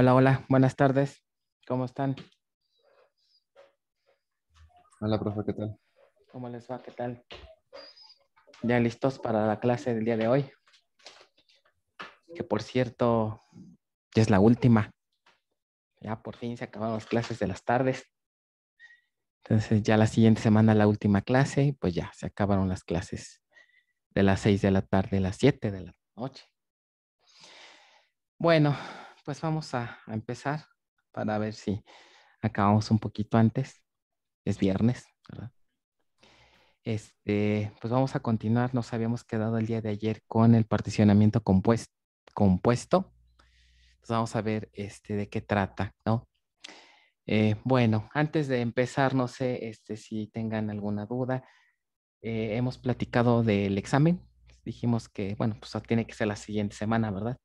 Hola, hola, buenas tardes. ¿Cómo están? Hola, profe, ¿qué tal? ¿Cómo les va? ¿Qué tal? ¿Ya listos para la clase del día de hoy? Que por cierto, ya es la última. Ya por fin se acabaron las clases de las tardes. Entonces ya la siguiente semana la última clase pues ya se acabaron las clases de las seis de la tarde a las siete de la noche. Bueno, pues vamos a, empezar para ver si acabamos un poquito antes. Es viernes, ¿verdad? Este, pues vamos a continuar. Nos habíamos quedado el día de ayer con el particionamiento compuesto. compuesto. vamos a ver este, de qué trata, ¿no? Eh, bueno, antes de empezar, no sé este, si tengan alguna duda. Eh, hemos platicado del examen. Dijimos que, bueno, pues tiene que ser la siguiente semana, ¿verdad?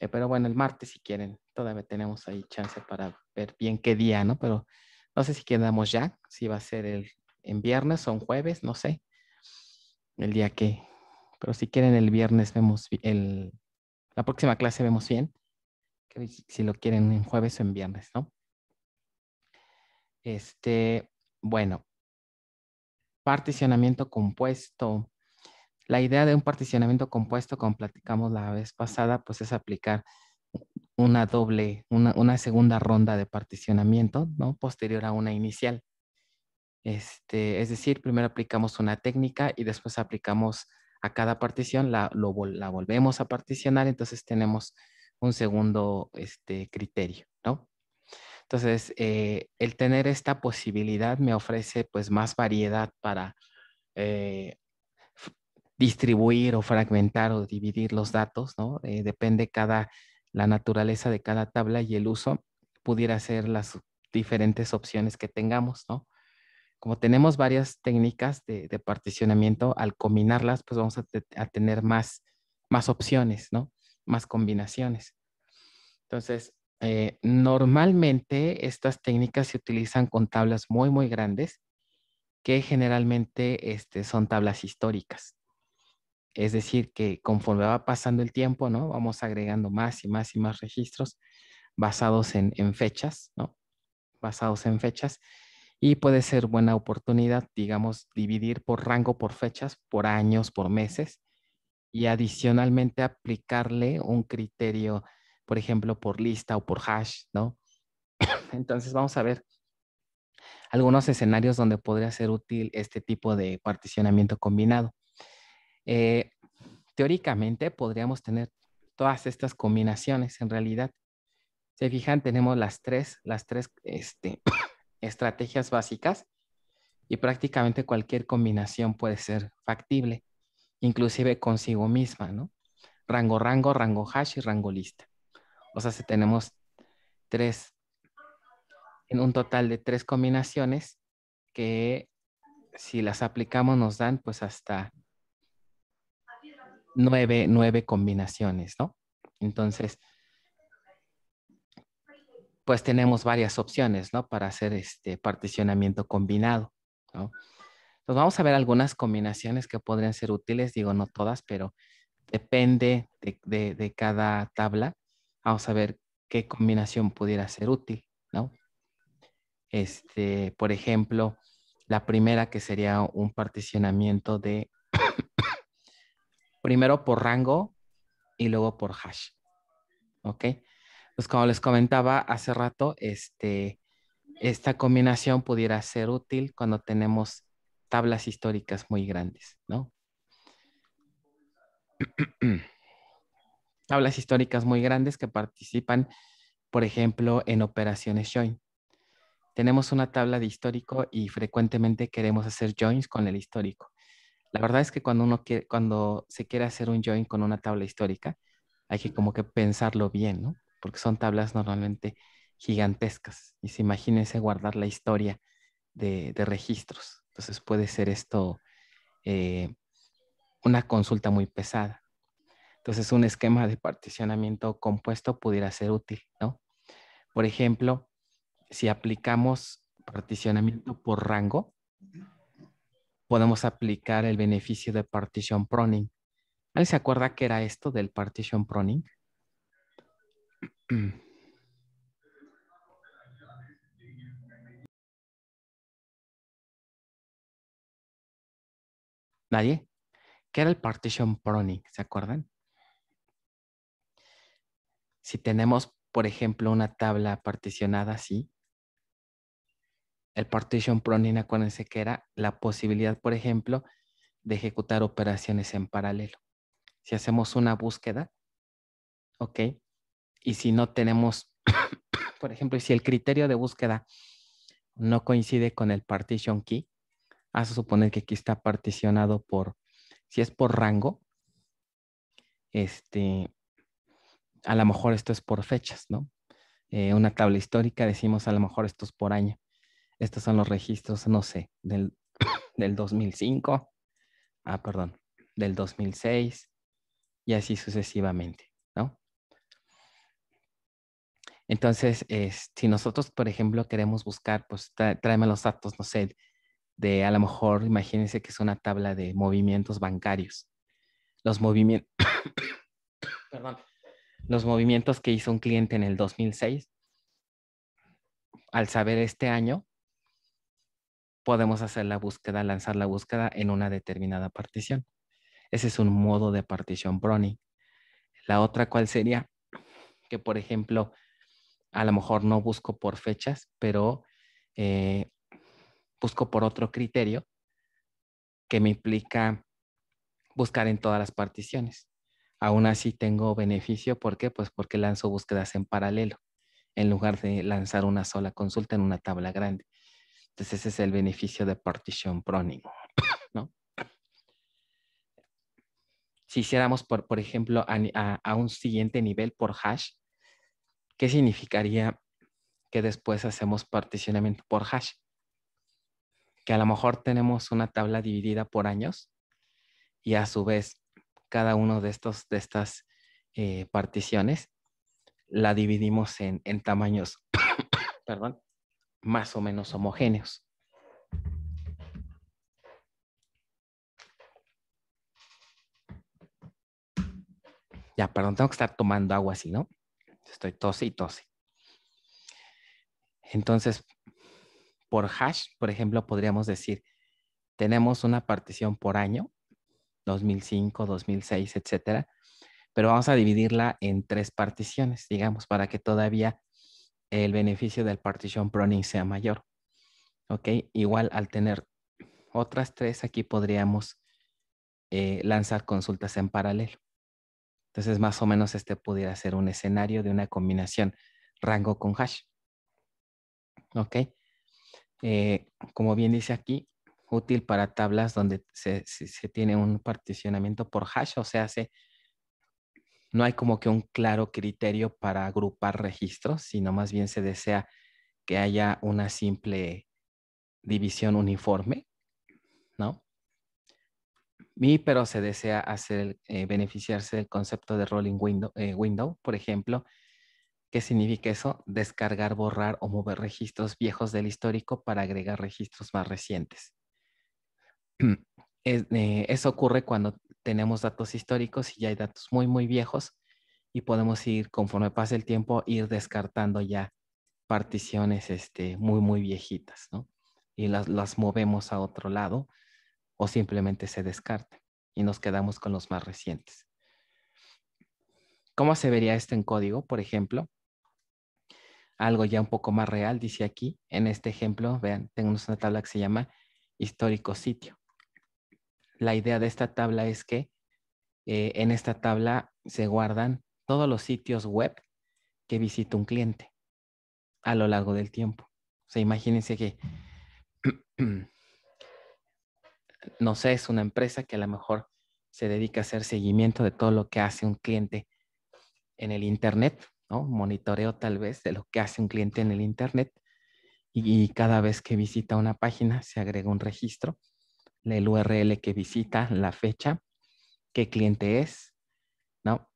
Eh, pero bueno, el martes si quieren, todavía tenemos ahí chance para ver bien qué día, ¿no? Pero no sé si quedamos ya, si va a ser el, en viernes o en jueves, no sé, el día que. Pero si quieren el viernes vemos, el, la próxima clase vemos bien, si lo quieren en jueves o en viernes, ¿no? Este, bueno, particionamiento compuesto. La idea de un particionamiento compuesto, como platicamos la vez pasada, pues es aplicar una doble, una, segunda ronda de particionamiento, ¿no? Posterior a una inicial. Este, es decir, primero aplicamos una técnica y después aplicamos a cada partición, la, lo, la volvemos a particionar, entonces tenemos un segundo este, criterio, ¿no? Entonces, eh, el tener esta posibilidad me ofrece pues más variedad para eh, distribuir o fragmentar o dividir los datos, ¿no? Eh, depende cada, la naturaleza de cada tabla y el uso pudiera ser las diferentes opciones que tengamos, ¿no? Como tenemos varias técnicas de, de particionamiento, al combinarlas, pues vamos a, tener más, más opciones, ¿no? Más combinaciones. Entonces, eh, normalmente estas técnicas se utilizan con tablas muy, muy grandes, que generalmente este, son tablas históricas. Es decir, que conforme va pasando el tiempo, ¿no? Vamos agregando más y más y más registros basados en, fechas, ¿no? Basados en fechas. Y puede ser buena oportunidad, digamos, dividir por rango, por fechas, por años, por meses. Y adicionalmente aplicarle un criterio, por ejemplo, por lista o por hash, ¿no? Entonces vamos a ver algunos escenarios donde podría ser útil este tipo de particionamiento combinado. Eh, teóricamente podríamos tener todas estas combinaciones en realidad. Se fijan, tenemos las tres, las tres este, estrategias básicas y prácticamente cualquier combinación puede ser factible, inclusive consigo misma, ¿no? Rango rango, rango hash y rango lista. O sea, si tenemos tres, en un total de tres combinaciones que si las aplicamos nos dan pues hasta nueve, combinaciones, ¿no? Entonces, pues tenemos varias opciones, ¿no? Para hacer este particionamiento combinado, ¿no? Entonces vamos a ver algunas combinaciones que podrían ser útiles, digo no todas, pero depende de, de cada tabla. Vamos a ver qué combinación pudiera ser útil, ¿no? Este, por ejemplo, la primera que sería un particionamiento de primero por rango y luego por hash. ¿Ok? Pues como les comentaba hace rato, este, esta combinación pudiera ser útil cuando tenemos tablas históricas muy grandes, ¿no? tablas históricas muy grandes que participan, por ejemplo, en operaciones join. Tenemos una tabla de histórico y frecuentemente queremos hacer joins con el histórico. La verdad es que cuando uno quiere, cuando se quiere hacer un join con una tabla histórica, hay que como que pensarlo bien, ¿no? Porque son tablas normalmente gigantescas. Y se imagínense guardar la historia de, registros. Entonces puede ser esto eh, una consulta muy pesada. Entonces un esquema de particionamiento compuesto pudiera ser útil, ¿no? Por ejemplo, si aplicamos particionamiento por rango, podemos aplicar el beneficio de partition pruning. ¿Alguien se acuerda qué era esto del partition pruning? ¿Nadie? ¿Qué era el partition pruning? ¿Se acuerdan? Si tenemos, por ejemplo, una tabla particionada así, el partition pruning, acuérdense que era la posibilidad, por ejemplo, de ejecutar operaciones en paralelo. Si hacemos una búsqueda, ¿ok? Y si no tenemos, por ejemplo, si el criterio de búsqueda no coincide con el partition key, a ah, suponer que aquí está particionado por, si es por rango, este, a lo mejor esto es por fechas, ¿no? Eh, una tabla histórica, decimos a lo mejor esto es por año. Estos son los registros, no sé, del, 2005, ah, perdón, del 2006 y así sucesivamente, ¿no? Entonces, si nosotros, por ejemplo, queremos buscar, pues tráeme los datos, no sé, de a lo mejor, imagínense que es una tabla de movimientos bancarios. Los movimientos, perdón, los movimientos que hizo un cliente en el 2006, al saber este año, podemos hacer la búsqueda, lanzar la búsqueda en una determinada partición. Ese es un modo de partición Browning. La otra, ¿cuál sería? Que, por ejemplo, a lo mejor no busco por fechas, pero eh, busco por otro criterio que me implica buscar en todas las particiones. Aún así tengo beneficio, ¿por qué? Pues porque lanzo búsquedas en paralelo, en lugar de lanzar una sola consulta en una tabla grande. Entonces ese es el beneficio de partition prónimo, ¿no? Si hiciéramos, por, por ejemplo, a, un siguiente nivel por hash, ¿qué significaría que después hacemos particionamiento por hash? Que a lo mejor tenemos una tabla dividida por años y a su vez cada uno de, estos, de estas eh, particiones la dividimos en, en tamaños, perdón, más o menos homogéneos. Ya, perdón, tengo que estar tomando agua así, ¿no? Estoy tose y tose. Entonces, por hash, por ejemplo, podríamos decir, tenemos una partición por año, 2005, 2006, etcétera, pero vamos a dividirla en tres particiones, digamos, para que todavía el beneficio del partition pruning sea mayor. ¿Ok? Igual al tener otras tres, aquí podríamos eh, lanzar consultas en paralelo. Entonces, más o menos este pudiera ser un escenario de una combinación rango con hash. ¿Ok? Eh, como bien dice aquí, útil para tablas donde se tiene un particionamiento por hash o se hace no hay como que un claro criterio para agrupar registros, sino más bien se desea que haya una simple división uniforme, ¿no? Y, pero se desea hacer, eh, beneficiarse del concepto de rolling window, eh, window, por ejemplo. ¿Qué significa eso? Descargar, borrar o mover registros viejos del histórico para agregar registros más recientes. Eh, eso ocurre cuando tenemos datos históricos y ya hay datos muy, muy viejos y podemos ir, conforme pasa el tiempo, ir descartando ya particiones este, muy, muy viejitas, ¿no? Y las, las movemos a otro lado o simplemente se descarta y nos quedamos con los más recientes. ¿Cómo se vería esto en código, por ejemplo? Algo ya un poco más real, dice aquí, en este ejemplo, vean, tenemos una tabla que se llama histórico sitio la idea de esta tabla es que eh, en esta tabla se guardan todos los sitios web que visita un cliente a lo largo del tiempo. O sea, imagínense que, no sé, es una empresa que a lo mejor se dedica a hacer seguimiento de todo lo que hace un cliente en el Internet, ¿no? Monitoreo tal vez de lo que hace un cliente en el Internet y cada vez que visita una página se agrega un registro el URL que visita, la fecha, qué cliente es, ¿no?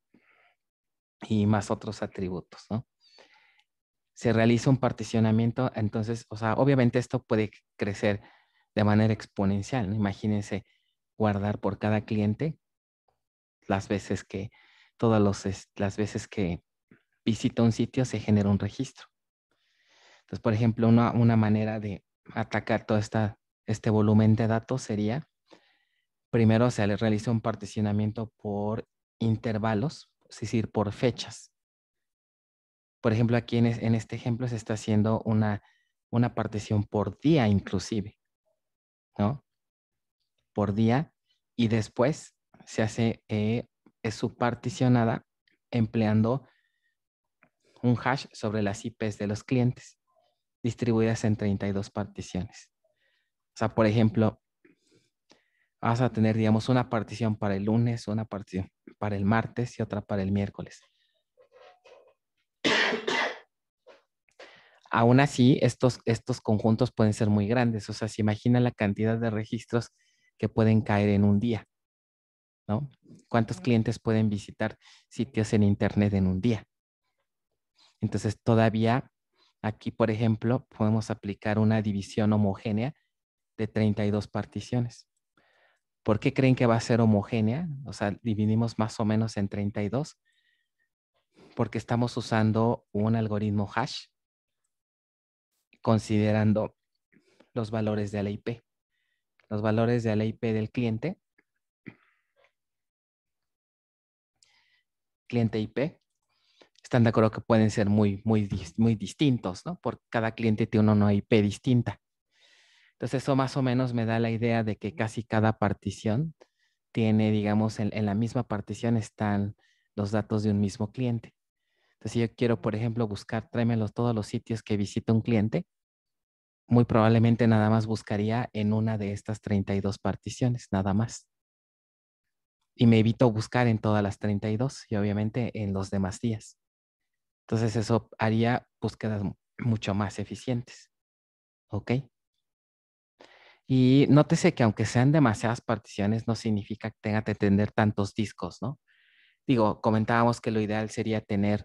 Y más otros atributos, ¿no? Se realiza un particionamiento, entonces, o sea, obviamente esto puede crecer de manera exponencial, Imagínense guardar por cada cliente las veces que, todas las veces que visita un sitio se genera un registro. Entonces, por ejemplo, una, una manera de atacar toda esta este volumen de datos sería, primero se le realiza un particionamiento por intervalos, es decir, por fechas. Por ejemplo, aquí en, en este ejemplo se está haciendo una, partición por día inclusive, ¿no? Por día y después se hace eh, su particionada empleando un hash sobre las IPs de los clientes distribuidas en 32 particiones. O sea, por ejemplo, vas a tener, digamos, una partición para el lunes, una partición para el martes y otra para el miércoles. Aún así, estos, conjuntos pueden ser muy grandes. O sea, se imagina la cantidad de registros que pueden caer en un día. ¿no? ¿Cuántos clientes pueden visitar sitios en Internet en un día? Entonces, todavía aquí, por ejemplo, podemos aplicar una división homogénea 32 particiones. ¿Por qué creen que va a ser homogénea? O sea, dividimos más o menos en 32 porque estamos usando un algoritmo hash considerando los valores de la IP. Los valores de la IP del cliente. Cliente IP. Están de acuerdo que pueden ser muy, muy, muy distintos, ¿no? Porque cada cliente tiene una IP distinta. Entonces eso más o menos me da la idea de que casi cada partición tiene, digamos, en, la misma partición están los datos de un mismo cliente. Entonces, si yo quiero, por ejemplo, buscar, tráemelos todos los sitios que visita un cliente, muy probablemente nada más buscaría en una de estas 32 particiones, nada más. Y me evito buscar en todas las 32 y obviamente en los demás días. Entonces eso haría búsquedas mucho más eficientes. ¿Ok? Y nótese que aunque sean demasiadas particiones, no significa que tenga que tener tantos discos, ¿no? Digo, comentábamos que lo ideal sería tener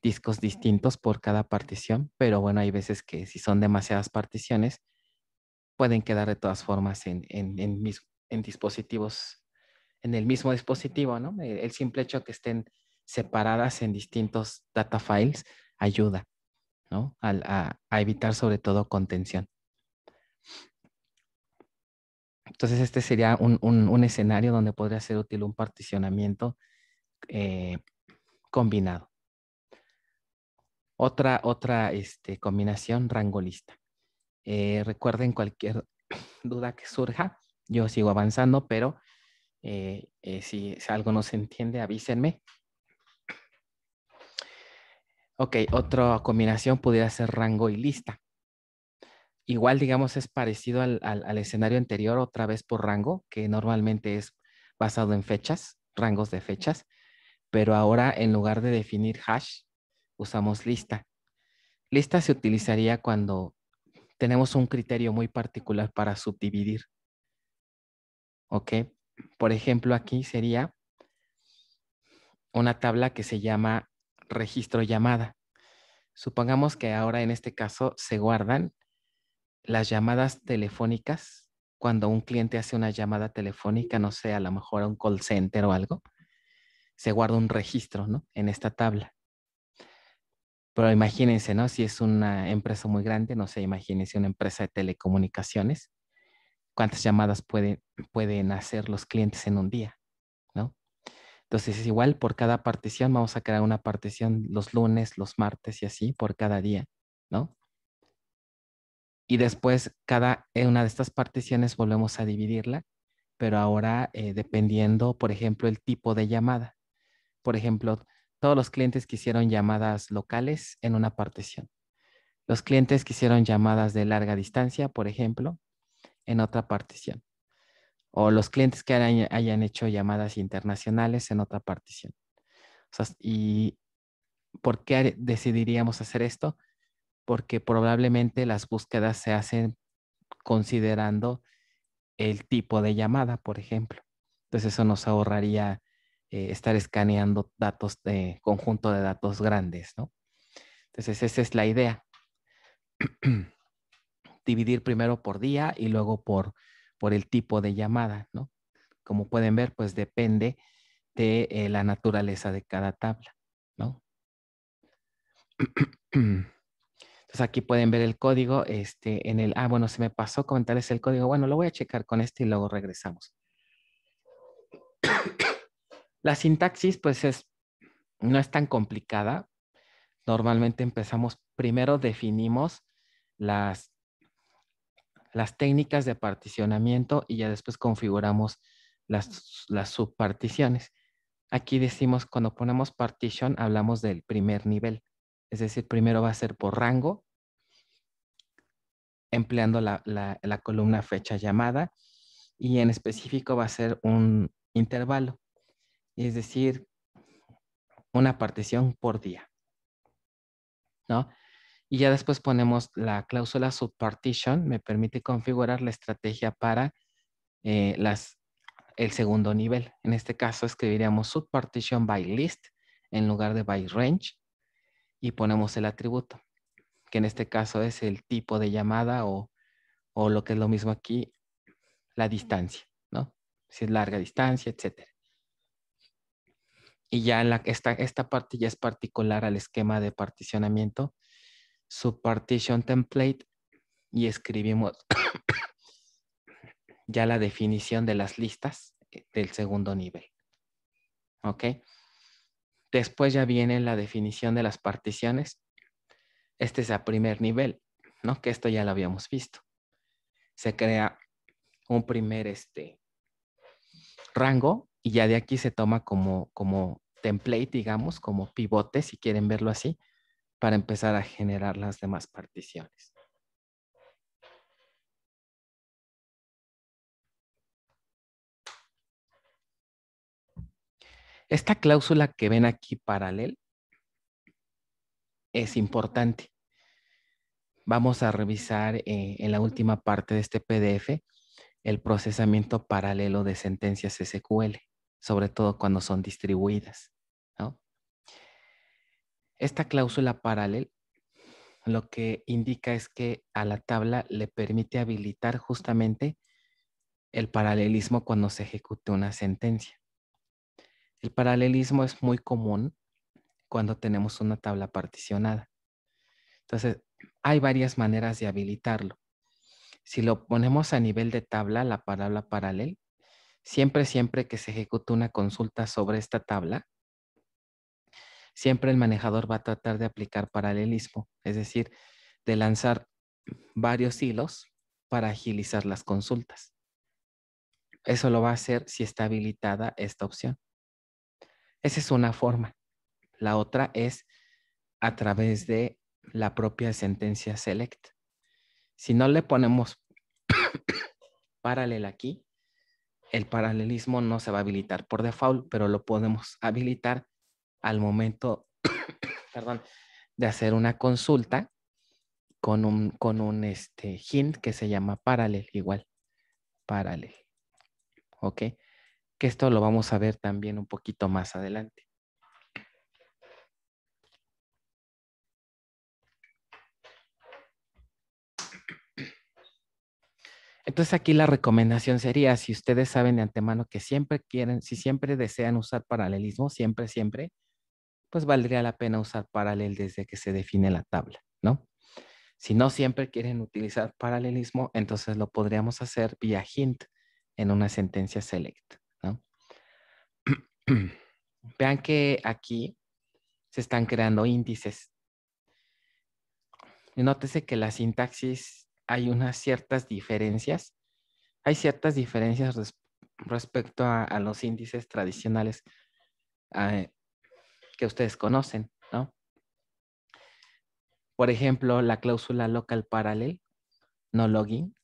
discos distintos por cada partición, pero bueno, hay veces que si son demasiadas particiones, pueden quedar de todas formas en, dispositivos, en el mismo dispositivo, ¿no? Eh, el, simple hecho que estén separadas en distintos data files ayuda, ¿no? a evitar sobre todo contención. Entonces, este sería un, escenario donde podría ser útil un particionamiento eh, combinado. Otra, otra este, combinación rangolista. lista. Eh, recuerden cualquier duda que surja, yo sigo avanzando, pero eh, si, algo no se entiende, avísenme. Ok, otra combinación podría ser rango y lista. Igual, digamos, es parecido al, escenario anterior, otra vez por rango, que normalmente es basado en fechas, rangos de fechas, pero ahora en lugar de definir hash, usamos lista. Lista se utilizaría cuando tenemos un criterio muy particular para subdividir. ¿Ok? Por ejemplo, aquí sería una tabla que se llama registro llamada. Supongamos que ahora en este caso se guardan las llamadas telefónicas, cuando un cliente hace una llamada telefónica, no sé, a lo mejor a un call center o algo, se guarda un registro, ¿no? En esta tabla. Pero imagínense, ¿no? Si es una empresa muy grande, no sé, imagínense una empresa de telecomunicaciones, cuántas llamadas pueden hacer los clientes en un día, ¿no? Entonces es igual por cada partición, vamos a crear una partición los lunes, los martes y así por cada día, ¿no? y después cada una de estas particiones volvemos a dividirla, pero ahora eh, dependiendo, por ejemplo, el tipo de llamada. Por ejemplo, todos los clientes que hicieron llamadas locales en una partición. Los clientes que hicieron llamadas de larga distancia, por ejemplo, en otra partición. O los clientes que hayan, hecho llamadas internacionales en otra partición. ¿Y por qué decidiríamos hacer esto? porque probablemente las búsquedas se hacen considerando el tipo de llamada, por ejemplo. Entonces eso nos ahorraría eh, estar escaneando datos de conjunto de datos grandes, ¿no? Entonces esa es la idea. Dividir primero por día y luego por, por el tipo de llamada, ¿no? Como pueden ver, pues depende de eh, la naturaleza de cada tabla, ¿no? Entonces pues, aquí pueden ver el código este, en el, ah, bueno, se me pasó comentarles el código. Bueno, lo voy a checar con este y luego regresamos. La sintaxis, pues es, no es tan complicada. Normalmente empezamos, primero definimos las, las técnicas de particionamiento y ya después configuramos las, las subparticiones. Aquí decimos, cuando ponemos partition, hablamos del primer nivel es decir, primero va a ser por rango, empleando la, columna fecha llamada, y en específico va a ser un intervalo, es decir, una partición por día. Y ya después ponemos la cláusula subpartition, me permite configurar la estrategia para eh, las, el segundo nivel. En este caso escribiríamos subpartition by list en lugar de by range y ponemos el atributo, que en este caso es el tipo de llamada o, o lo que es lo mismo aquí, la distancia, ¿no? Si es larga distancia, etcétera. Y ya en la, esta, esta parte ya es particular al esquema de particionamiento, subpartition template, y escribimos ya la definición de las listas eh, del segundo nivel. ¿Ok? Después ya viene la definición de las particiones. Este es el primer nivel, ¿no? Que esto ya lo habíamos visto. Se crea un primer este, rango y ya de aquí se toma como, como template, digamos, como pivote, si quieren verlo así, para empezar a generar las demás particiones. Esta cláusula que ven aquí paralel es importante. Vamos a revisar eh, en la última parte de este PDF el procesamiento paralelo de sentencias SQL, sobre todo cuando son distribuidas. Esta cláusula paralel lo que indica es que a la tabla le permite habilitar justamente el paralelismo cuando se ejecute una sentencia. El paralelismo es muy común cuando tenemos una tabla particionada. Entonces, hay varias maneras de habilitarlo. Si lo ponemos a nivel de tabla, la palabra paralel, siempre, siempre que se ejecute una consulta sobre esta tabla, siempre el manejador va a tratar de aplicar paralelismo, es decir, de lanzar varios hilos para agilizar las consultas. Eso lo va a hacer si está habilitada esta opción. Esa es una forma. La otra es a través de la propia sentencia select. Si no le ponemos paralel aquí, el paralelismo no se va a habilitar por default, pero lo podemos habilitar al momento perdón, de hacer una consulta con un, con un este, hint que se llama paralel igual. Paralel. ¿Ok? que esto lo vamos a ver también un poquito más adelante. Entonces aquí la recomendación sería, si ustedes saben de antemano que siempre quieren, si siempre desean usar paralelismo, siempre, siempre, pues valdría la pena usar paralel desde que se define la tabla, ¿no? Si no siempre quieren utilizar paralelismo, entonces lo podríamos hacer vía hint en una sentencia select. Vean que aquí se están creando índices. Y nótese que la sintaxis hay unas ciertas diferencias. Hay ciertas diferencias respecto a, los índices tradicionales eh, que ustedes conocen, ¿no? Por ejemplo, la cláusula local parallel, no login,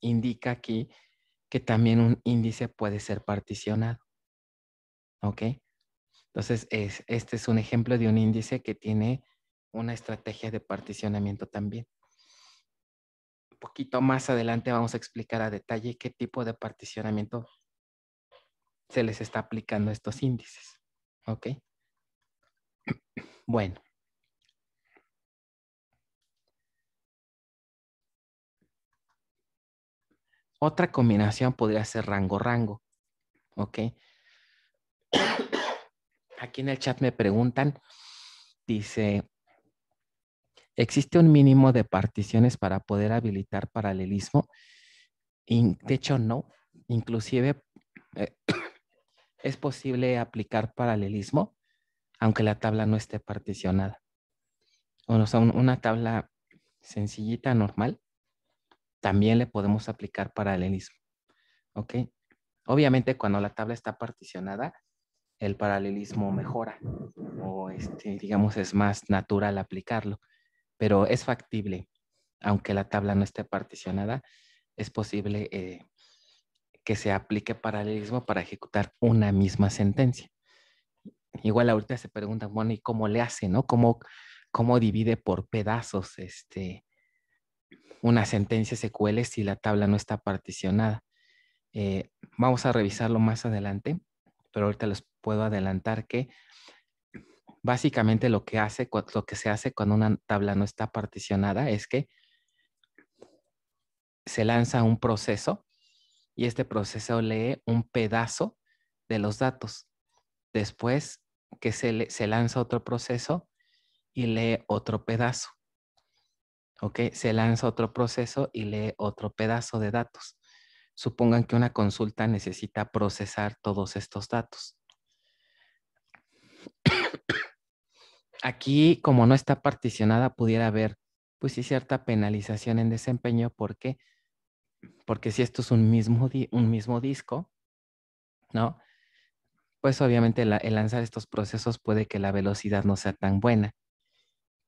indica aquí que también un índice puede ser particionado. ¿Ok? Entonces, este es un ejemplo de un índice que tiene una estrategia de particionamiento también. Un poquito más adelante vamos a explicar a detalle qué tipo de particionamiento se les está aplicando a estos índices. ¿Ok? Bueno. Otra combinación podría ser rango-rango. ¿Ok? Aquí en el chat me preguntan, dice, ¿existe un mínimo de particiones para poder habilitar paralelismo? de hecho, no. Inclusive eh, es posible aplicar paralelismo aunque la tabla no esté particionada. O sea, una tabla sencillita, normal, también le podemos aplicar paralelismo. ¿Ok? Obviamente cuando la tabla está particionada, el paralelismo mejora o este, digamos es más natural aplicarlo, pero es factible, aunque la tabla no esté particionada, es posible eh, que se aplique paralelismo para ejecutar una misma sentencia. Igual ahorita se pregunta bueno, ¿y cómo le hace, no? ¿Cómo, cómo divide por pedazos este, una sentencia SQL si la tabla no está particionada? Eh, vamos a revisarlo más adelante pero ahorita les puedo adelantar que básicamente lo que, hace, lo que se hace cuando una tabla no está particionada es que se lanza un proceso y este proceso lee un pedazo de los datos. Después que se, se lanza otro proceso y lee otro pedazo. ¿Ok? Se lanza otro proceso y lee otro pedazo de datos. Supongan que una consulta necesita procesar todos estos datos. Aquí, como no está particionada, pudiera haber, pues sí, cierta penalización en desempeño. ¿Por qué? Porque si esto es un mismo, un mismo disco, ¿no? Pues obviamente el lanzar estos procesos puede que la velocidad no sea tan buena.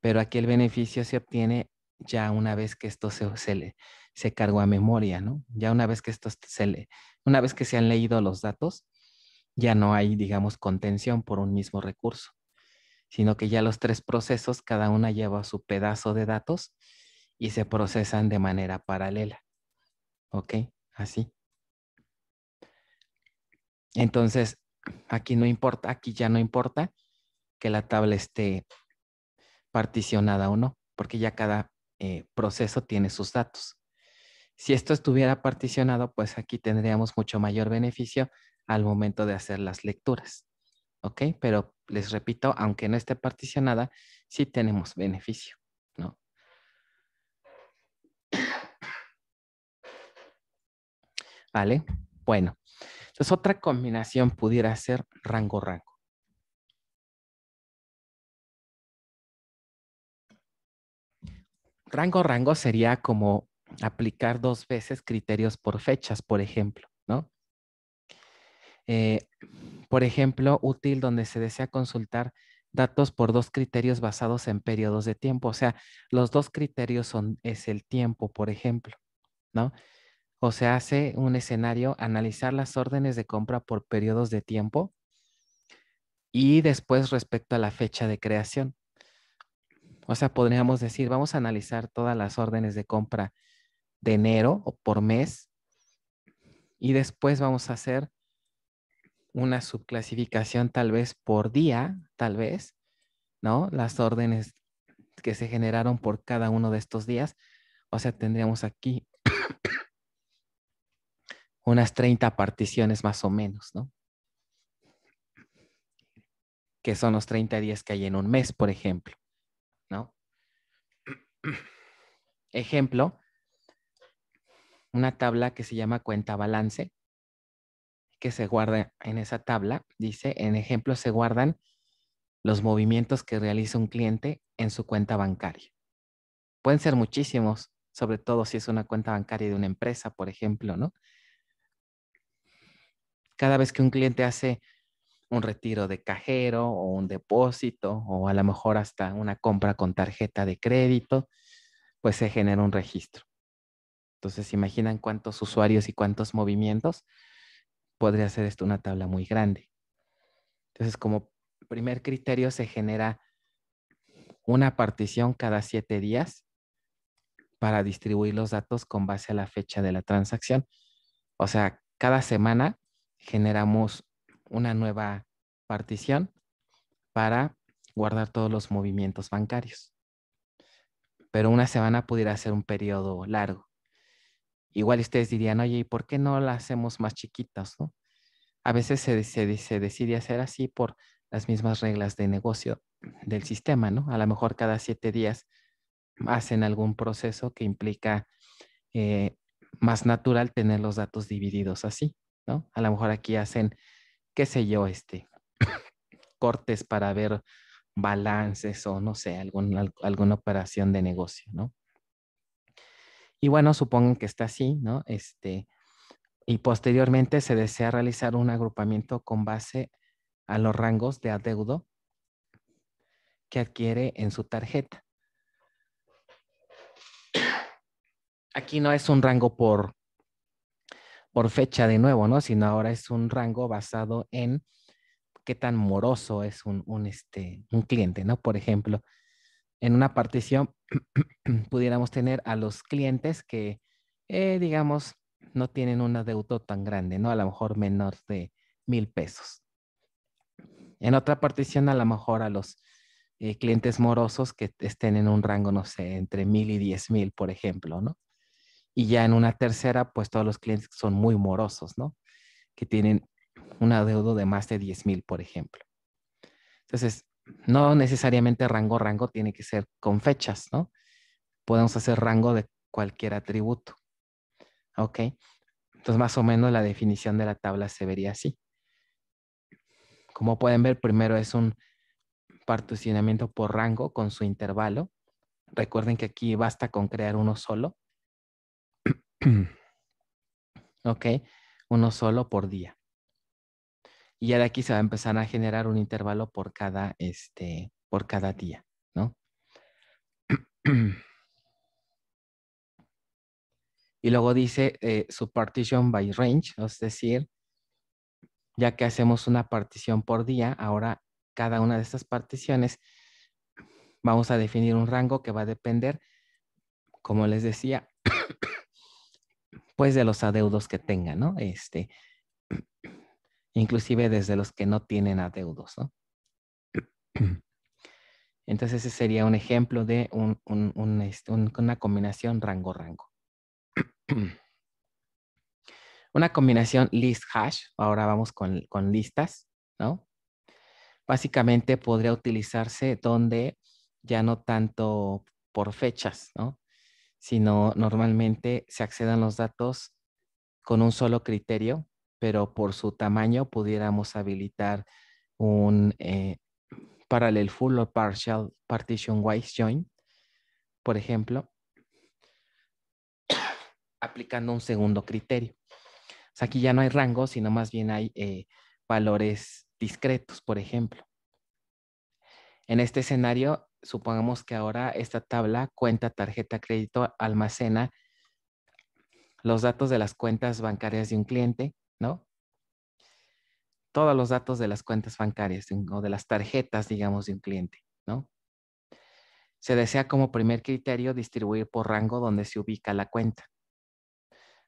Pero aquí el beneficio se obtiene ya una vez que esto se, se, se cargó a memoria, ¿no? Ya una vez que esto se una vez que se han leído los datos, ya no hay, digamos, contención por un mismo recurso, sino que ya los tres procesos, cada una lleva su pedazo de datos y se procesan de manera paralela. ¿Ok? Así. Entonces, aquí no importa, aquí ya no importa que la tabla esté particionada o no, porque ya cada eh, proceso tiene sus datos. Si esto estuviera particionado, pues aquí tendríamos mucho mayor beneficio al momento de hacer las lecturas. ¿Ok? Pero les repito, aunque no esté particionada, sí tenemos beneficio, ¿no? ¿Vale? Bueno, entonces otra combinación pudiera ser rango-rango. rango-rango sería como aplicar dos veces criterios por fechas, por ejemplo, ¿no? Eh, por ejemplo, útil donde se desea consultar datos por dos criterios basados en periodos de tiempo. O sea, los dos criterios son, es el tiempo, por ejemplo, ¿no? O se hace un escenario, analizar las órdenes de compra por periodos de tiempo y después respecto a la fecha de creación. O sea, podríamos decir, vamos a analizar todas las órdenes de compra de enero o por mes. Y después vamos a hacer una subclasificación tal vez por día, tal vez, ¿no? Las órdenes que se generaron por cada uno de estos días. O sea, tendríamos aquí unas 30 particiones más o menos, ¿no? Que son los 30 días que hay en un mes, por ejemplo, ¿no? Ejemplo, una tabla que se llama cuenta balance, que se guarda en esa tabla. Dice, en ejemplo, se guardan los movimientos que realiza un cliente en su cuenta bancaria. Pueden ser muchísimos, sobre todo si es una cuenta bancaria de una empresa, por ejemplo, ¿no? Cada vez que un cliente hace un retiro de cajero o un depósito o a lo mejor hasta una compra con tarjeta de crédito, pues se genera un registro. Entonces, imaginan cuántos usuarios y cuántos movimientos podría ser esto una tabla muy grande. Entonces, como primer criterio, se genera una partición cada siete días para distribuir los datos con base a la fecha de la transacción. O sea, cada semana generamos una nueva partición para guardar todos los movimientos bancarios. Pero una semana pudiera ser un periodo largo. Igual ustedes dirían, oye, ¿y por qué no la hacemos más chiquitas? A veces se, se, decide hacer así por las mismas reglas de negocio del sistema, ¿no? A lo mejor cada siete días hacen algún proceso que implica eh, más natural tener los datos divididos así, ¿no? A lo mejor aquí hacen, qué sé yo, este, cortes para ver balances o no sé, alguna operación de negocio, ¿no? Y bueno, supongan que está así, ¿no? Este, y posteriormente se desea realizar un agrupamiento con base a los rangos de adeudo que adquiere en su tarjeta. Aquí no es un rango por, por fecha de nuevo, ¿no? Sino ahora es un rango basado en qué tan moroso es un, un este, cliente, ¿no? Por ejemplo, en una partición pudiéramos tener a los clientes que, eh, digamos, no tienen un deuda tan grande, ¿no? A lo mejor menor de mil pesos. En otra partición, a lo mejor a los eh, clientes morosos que estén en un rango, no sé, entre mil y diez mil, por ejemplo, ¿no? Y ya en una tercera, pues todos los clientes que son muy morosos, ¿no? Que tienen un adeudo de más de diez mil, por ejemplo. Entonces, no necesariamente rango, rango tiene que ser con fechas, ¿no? Podemos hacer rango de cualquier atributo. ¿Ok? Entonces, más o menos la definición de la tabla se vería así. Como pueden ver, primero es un particionamiento por rango con su intervalo. Recuerden que aquí basta con crear uno solo. ok, uno solo por día y ya de aquí se va a empezar a generar un intervalo por cada, este, por cada día, ¿no? Y luego dice eh, su partition by range, es decir, ya que hacemos una partición por día, ahora cada una de estas particiones vamos a definir un rango que va a depender, como les decía, pues de los adeudos que tenga, ¿no? Este, inclusive desde los que no tienen adeudos. ¿no? Entonces ese sería un ejemplo de este, una combinación rango-rango. Una combinación list-hash, ahora vamos con, con, listas, ¿no? Básicamente podría utilizarse donde ya no tanto por fechas, ¿no? Sino normalmente se accedan los datos con un solo criterio pero por su tamaño pudiéramos habilitar un eh, parallel full o partial partition wise join, por ejemplo, aplicando un segundo criterio. O sea, aquí ya no hay rango, sino más bien hay eh, valores discretos, por ejemplo. En este escenario, supongamos que ahora esta tabla cuenta, tarjeta, crédito, almacena los datos de las cuentas bancarias de un cliente, ¿no? Todos los datos de las cuentas bancarias o de las tarjetas, digamos, de un cliente, ¿no? Se desea como primer criterio distribuir por rango donde se ubica la cuenta.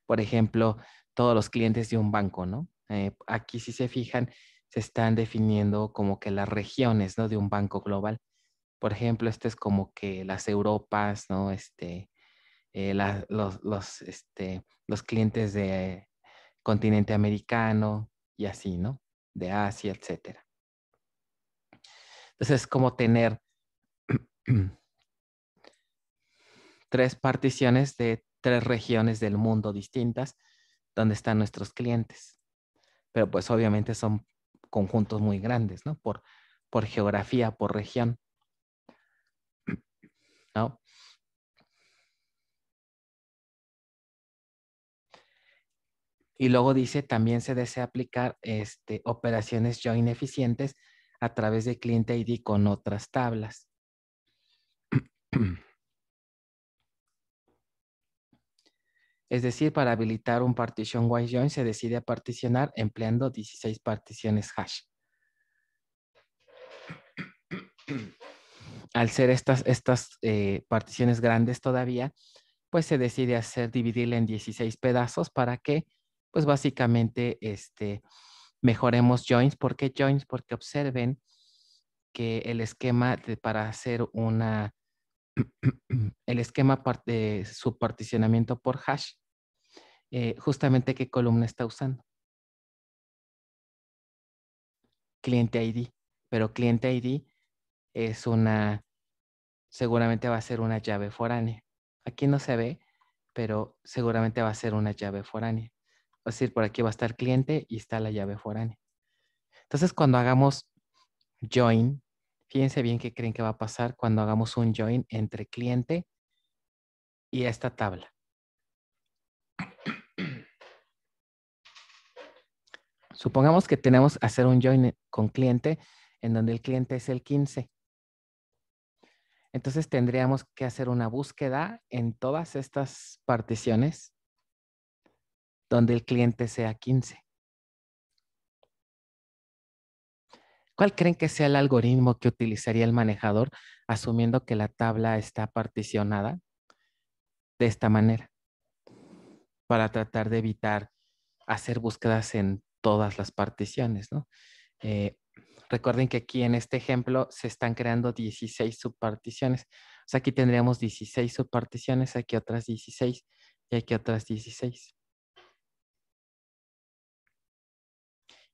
Por ejemplo, todos los clientes de un banco, ¿no? Eh, aquí si se fijan, se están definiendo como que las regiones, ¿no? De un banco global. Por ejemplo, este es como que las Europas, ¿no? Este, eh, los, este, los clientes de continente americano y así, ¿no? De Asia, etcétera. Entonces es como tener tres particiones de tres regiones del mundo distintas donde están nuestros clientes. Pero pues obviamente son conjuntos muy grandes, ¿no? Por, por geografía, por región. ¿No? Y luego dice, también se desea aplicar este, operaciones join eficientes a través de cliente ID con otras tablas. Es decir, para habilitar un partition wide join se decide a particionar empleando 16 particiones hash. Al ser estas, eh, particiones grandes todavía, pues se decide hacer dividirla en 16 pedazos para que pues básicamente este, mejoremos joins. ¿Por qué joins? Porque observen que el esquema para hacer una, el esquema de su particionamiento por hash, eh, justamente qué columna está usando. Cliente ID, pero cliente ID es una, seguramente va a ser una llave foránea. Aquí no se ve, pero seguramente va a ser una llave foránea es decir, por aquí va a estar cliente y está la llave foránea. Entonces, cuando hagamos join, fíjense bien qué creen que va a pasar cuando hagamos un join entre cliente y esta tabla. Supongamos que tenemos que hacer un join con cliente en donde el cliente es el 15. Entonces tendríamos que hacer una búsqueda en todas estas particiones donde el cliente sea 15. ¿Cuál creen que sea el algoritmo que utilizaría el manejador asumiendo que la tabla está particionada de esta manera para tratar de evitar hacer búsquedas en todas las particiones? ¿no? Eh, recuerden que aquí en este ejemplo se están creando 16 subparticiones. O sea, aquí tendríamos 16 subparticiones, aquí otras 16 y aquí otras 16.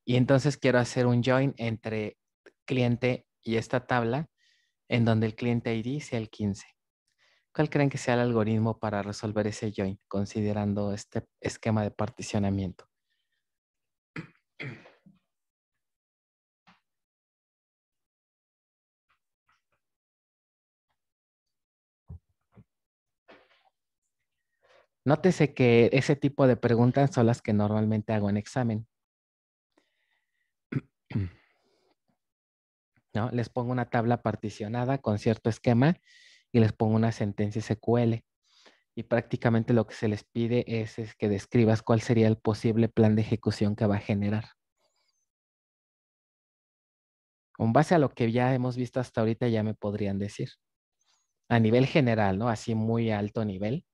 Y entonces quiero hacer un join entre cliente y esta tabla en donde el cliente ID sea el 15. ¿Cuál creen que sea el algoritmo para resolver ese join considerando este esquema de particionamiento? Nótese que ese tipo de preguntas son las que normalmente hago en examen. Les pongo una tabla particionada con cierto esquema y les pongo una sentencia SQL. Y prácticamente lo que se les pide es, que describas cuál sería el posible plan de ejecución que va a generar. Con base a lo que ya hemos visto hasta ahorita, ya me podrían decir. A nivel general, ¿no? Así muy alto nivel.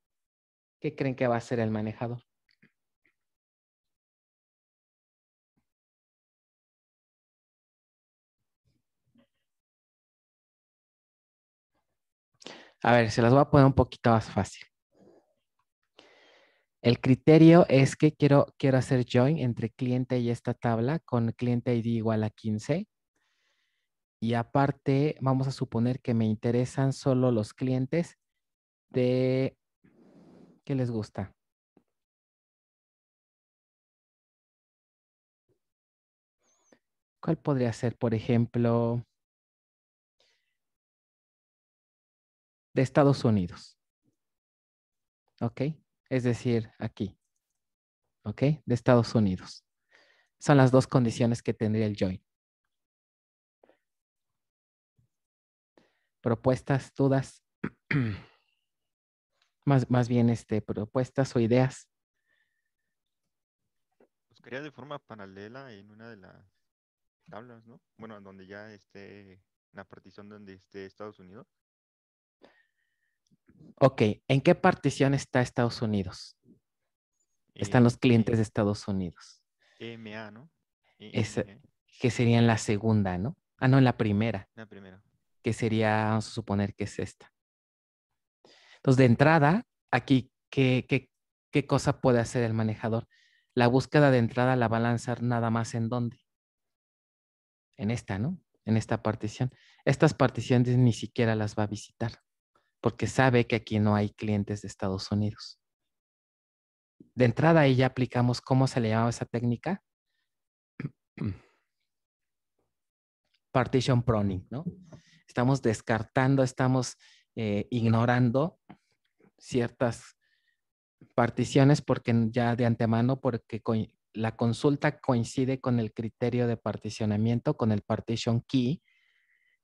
¿Qué creen que va a ser el manejador? A ver, se las voy a poner un poquito más fácil. El criterio es que quiero, quiero hacer join entre cliente y esta tabla con cliente ID igual a 15. Y aparte, vamos a suponer que me interesan solo los clientes de... que les gusta? ¿Cuál podría ser, por ejemplo? de Estados Unidos. ¿Ok? Es decir, aquí. ¿Ok? De Estados Unidos. Son las dos condiciones que tendría el join. Propuestas, dudas, más, más bien este, propuestas o ideas. Buscaría de forma paralela en una de las tablas, ¿no? Bueno, donde ya esté la partición donde esté Estados Unidos Ok, ¿en qué partición está Estados Unidos? Eh, Están los clientes eh, de Estados Unidos. EMA, ¿no? E que sería en la segunda, ¿no? Ah, no, en la primera. La primera. Que sería, vamos a suponer que es esta. Entonces, de entrada, aquí, ¿qué, qué cosa puede hacer el manejador? La búsqueda de entrada la va a lanzar nada más en dónde? En esta, ¿no? En esta partición. Estas particiones ni siquiera las va a visitar porque sabe que aquí no hay clientes de Estados Unidos. De entrada ahí ya aplicamos cómo se le llamaba esa técnica. Partition pruning, ¿no? Estamos descartando, estamos eh, ignorando ciertas particiones porque ya de antemano, porque la consulta coincide con el criterio de particionamiento, con el partition key,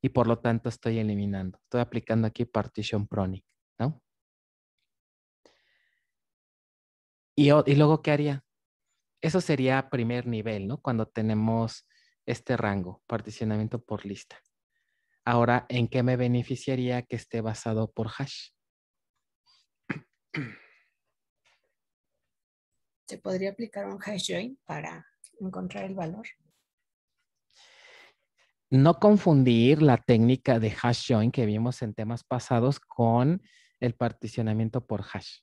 y por lo tanto estoy eliminando. Estoy aplicando aquí partition pronic, ¿no? Y, y luego, ¿qué haría? Eso sería primer nivel, ¿no? Cuando tenemos este rango, particionamiento por lista. Ahora, ¿en qué me beneficiaría que esté basado por hash? ¿Se podría aplicar un hash join para encontrar el valor? no confundir la técnica de hash join que vimos en temas pasados con el particionamiento por hash.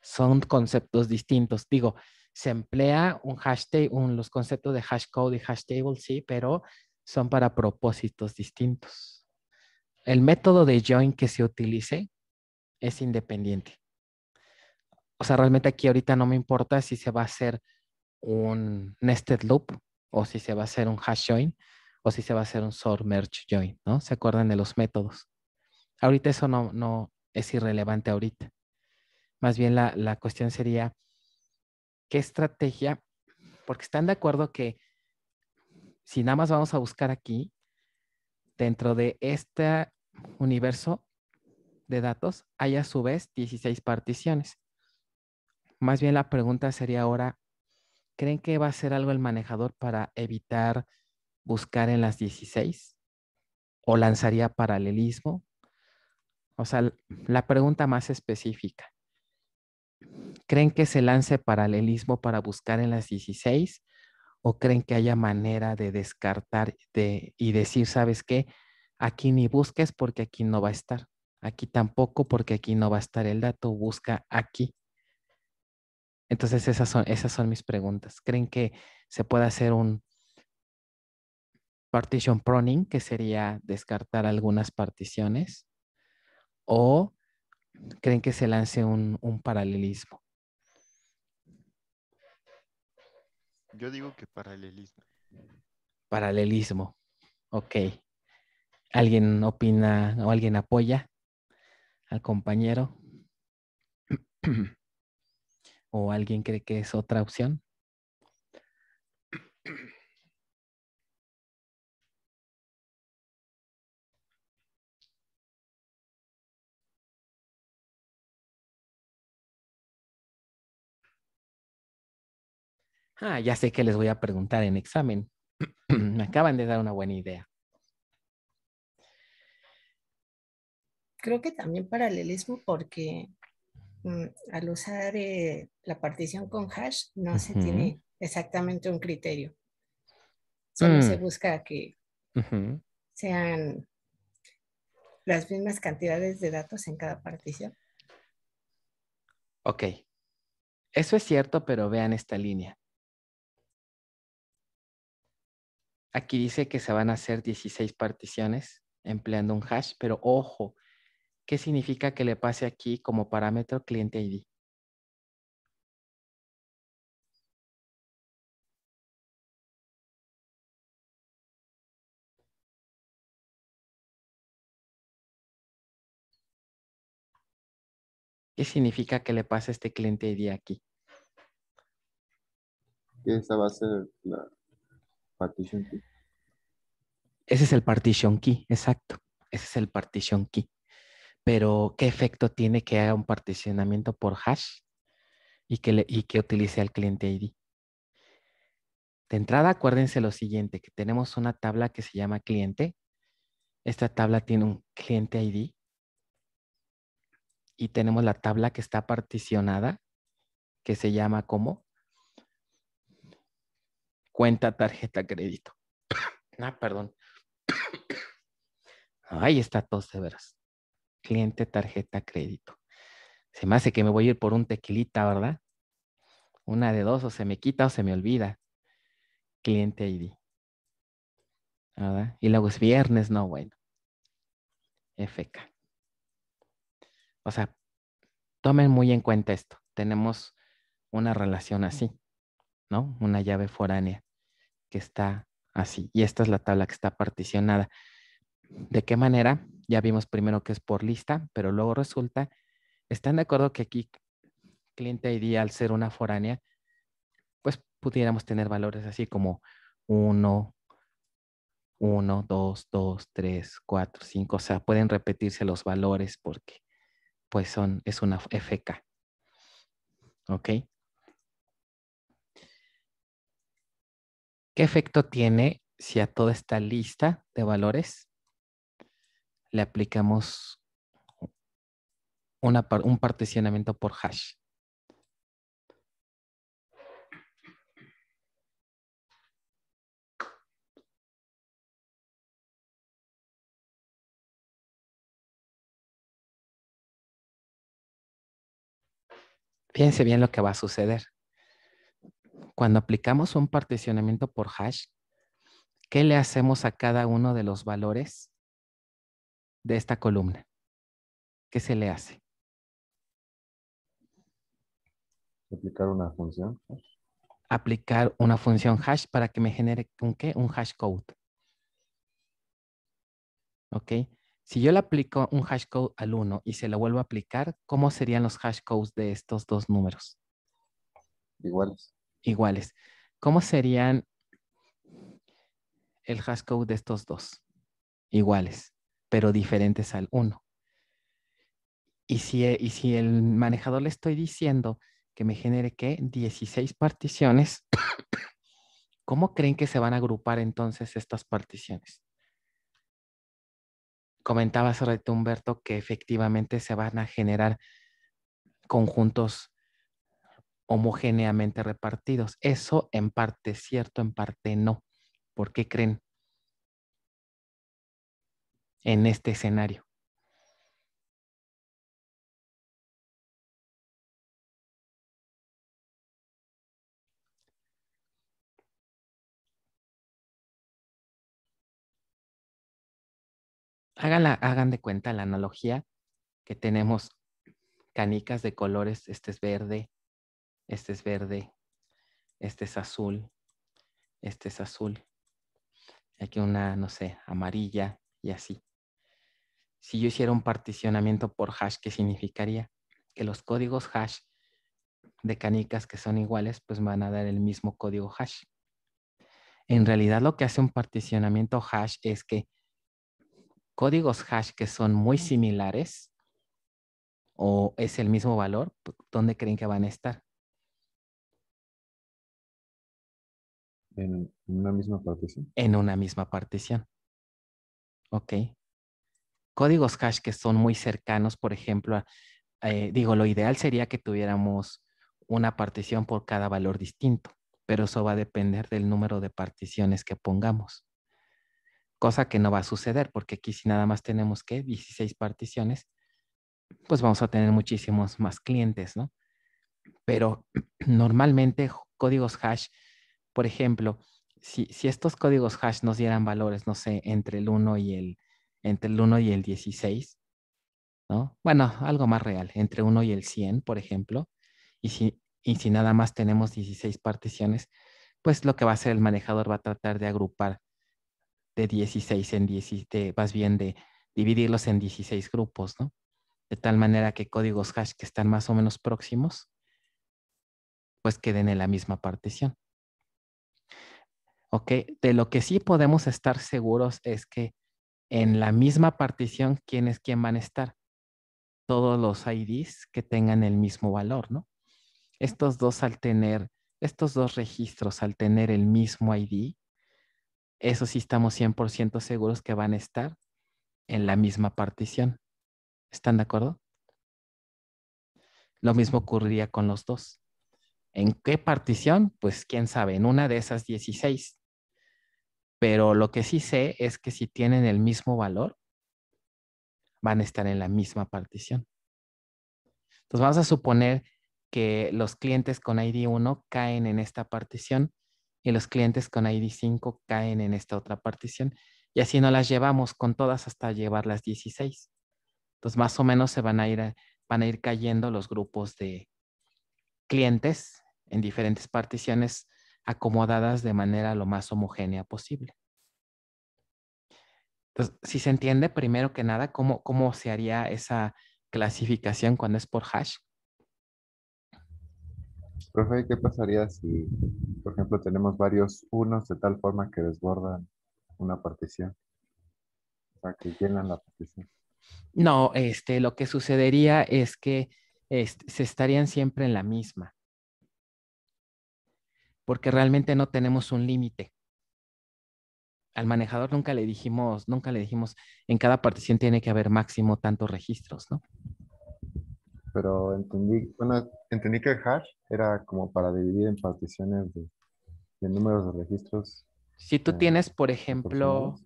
Son conceptos distintos. Digo, se emplea un hash un, los conceptos de hash code y hash table, sí, pero son para propósitos distintos. El método de join que se utilice es independiente. O sea, realmente aquí ahorita no me importa si se va a hacer un nested loop o si se va a hacer un hash join o si se va a hacer un sort merge join, ¿no? ¿Se acuerdan de los métodos? Ahorita eso no, no es irrelevante ahorita. Más bien la, la cuestión sería, ¿qué estrategia? Porque están de acuerdo que si nada más vamos a buscar aquí, dentro de este universo de datos hay a su vez 16 particiones. Más bien la pregunta sería ahora, ¿creen que va a hacer algo el manejador para evitar buscar en las 16? ¿O lanzaría paralelismo? O sea, la pregunta más específica. ¿Creen que se lance paralelismo para buscar en las 16? ¿O creen que haya manera de descartar de, y decir, sabes qué, aquí ni busques porque aquí no va a estar? Aquí tampoco porque aquí no va a estar el dato, busca aquí. Entonces, esas son, esas son mis preguntas. ¿Creen que se puede hacer un partition pruning, que sería descartar algunas particiones? ¿O creen que se lance un, un paralelismo? Yo digo que paralelismo. Paralelismo. Ok. ¿Alguien opina o alguien apoya al compañero? ¿O alguien cree que es otra opción? Ah, ya sé que les voy a preguntar en examen. Me acaban de dar una buena idea. Creo que también paralelismo porque Mm, al usar eh, la partición con hash no se tiene exactamente un criterio. Solo se mm. busca que sean las mismas cantidades de datos en cada partición. Ok. Eso es cierto, pero vean esta línea. Aquí dice que se van a hacer 16 particiones empleando un hash, pero ojo, ¿qué significa que le pase aquí como parámetro cliente ID? ¿Qué significa que le pase este cliente ID aquí? Esa va a ser la partition key. Ese es el partition key, exacto. Ese es el partition key pero ¿qué efecto tiene que haga un particionamiento por hash y que, que utilice al cliente ID? De entrada, acuérdense lo siguiente, que tenemos una tabla que se llama cliente. Esta tabla tiene un cliente ID. Y tenemos la tabla que está particionada, que se llama como cuenta tarjeta crédito. Ah, perdón. Ahí está todo de veras cliente tarjeta crédito. Se me hace que me voy a ir por un tequilita, ¿verdad? Una de dos, o se me quita o se me olvida. Cliente ID. ¿Verdad? Y luego es viernes, no, bueno. FK. O sea, tomen muy en cuenta esto. Tenemos una relación así, ¿no? Una llave foránea que está así. Y esta es la tabla que está particionada. ¿De qué manera? Ya vimos primero que es por lista, pero luego resulta, ¿están de acuerdo que aquí cliente ID al ser una foránea, pues pudiéramos tener valores así como 1, 1, 2, 2, 3, 4, 5, o sea, pueden repetirse los valores porque pues son, es una FK. ¿Ok? ¿Qué efecto tiene si a toda esta lista de valores le aplicamos un particionamiento por hash. Fíjense bien lo que va a suceder. Cuando aplicamos un particionamiento por hash, ¿qué le hacemos a cada uno de los valores de esta columna. ¿Qué se le hace? Aplicar una función. Aplicar una función hash para que me genere un qué? Un hash code. ¿Ok? Si yo le aplico un hash code al 1 y se lo vuelvo a aplicar, ¿cómo serían los hash codes de estos dos números? Iguales. Iguales. ¿Cómo serían el hash code de estos dos? Iguales pero diferentes al uno. Y si, eh, y si el manejador le estoy diciendo que me genere ¿qué? 16 particiones, ¿cómo creen que se van a agrupar entonces estas particiones? Comentabas sobre Humberto que efectivamente se van a generar conjuntos homogéneamente repartidos. Eso en parte es cierto, en parte no. ¿Por qué creen? en este escenario? hagan de cuenta la analogía que tenemos canicas de colores, este es verde, este es verde, este es azul, este es azul, aquí una, no sé, amarilla y así si yo hiciera un particionamiento por hash, ¿qué significaría? Que los códigos hash de canicas que son iguales, pues van a dar el mismo código hash. En realidad lo que hace un particionamiento hash es que códigos hash que son muy similares o es el mismo valor, pues, ¿dónde creen que van a estar? En una misma partición. En una misma partición. Ok, códigos hash que son muy cercanos, por ejemplo, eh, digo, lo ideal sería que tuviéramos una partición por cada valor distinto, pero eso va a depender del número de particiones que pongamos. Cosa que no va a suceder porque aquí si nada más tenemos que 16 particiones, pues vamos a tener muchísimos más clientes, ¿no? Pero normalmente códigos hash, por ejemplo, si, si estos códigos hash nos dieran valores, no sé, entre el 1 y el entre el 1 y el 16, ¿no? Bueno, algo más real, entre 1 y el 100, por ejemplo, y si, y si nada más tenemos 16 particiones, pues lo que va a hacer el manejador va a tratar de agrupar de 16 en 17, más bien de dividirlos en 16 grupos, ¿no? De tal manera que códigos hash que están más o menos próximos, pues queden en la misma partición. Ok, de lo que sí podemos estar seguros es que en la misma partición quién es quién van a estar. Todos los IDs que tengan el mismo valor, ¿no? Estos dos al tener, estos dos registros al tener el mismo ID, eso sí estamos 100% seguros que van a estar en la misma partición. ¿Están de acuerdo? Lo mismo ocurriría con los dos. ¿En qué partición? Pues quién sabe, en una de esas 16 pero lo que sí sé es que si tienen el mismo valor, van a estar en la misma partición. Entonces vamos a suponer que los clientes con ID 1 caen en esta partición y los clientes con ID 5 caen en esta otra partición. Y así no las llevamos con todas hasta llevar las 16. Entonces más o menos se van a ir, van a ir cayendo los grupos de clientes en diferentes particiones acomodadas de manera lo más homogénea posible. Entonces, si se entiende primero que nada cómo, se haría esa clasificación cuando es por hash. Profe, ¿qué pasaría si, por ejemplo, tenemos varios unos de tal forma que desbordan una partición? O sea, que llenan la partición. No, este, lo que sucedería es que este, se estarían siempre en la misma porque realmente no tenemos un límite. Al manejador nunca le dijimos, nunca le dijimos, en cada partición tiene que haber máximo tantos registros, ¿no? Pero entendí, bueno, entendí que el hash era como para dividir en particiones de, números de registros. Si tú eh, tienes, por ejemplo,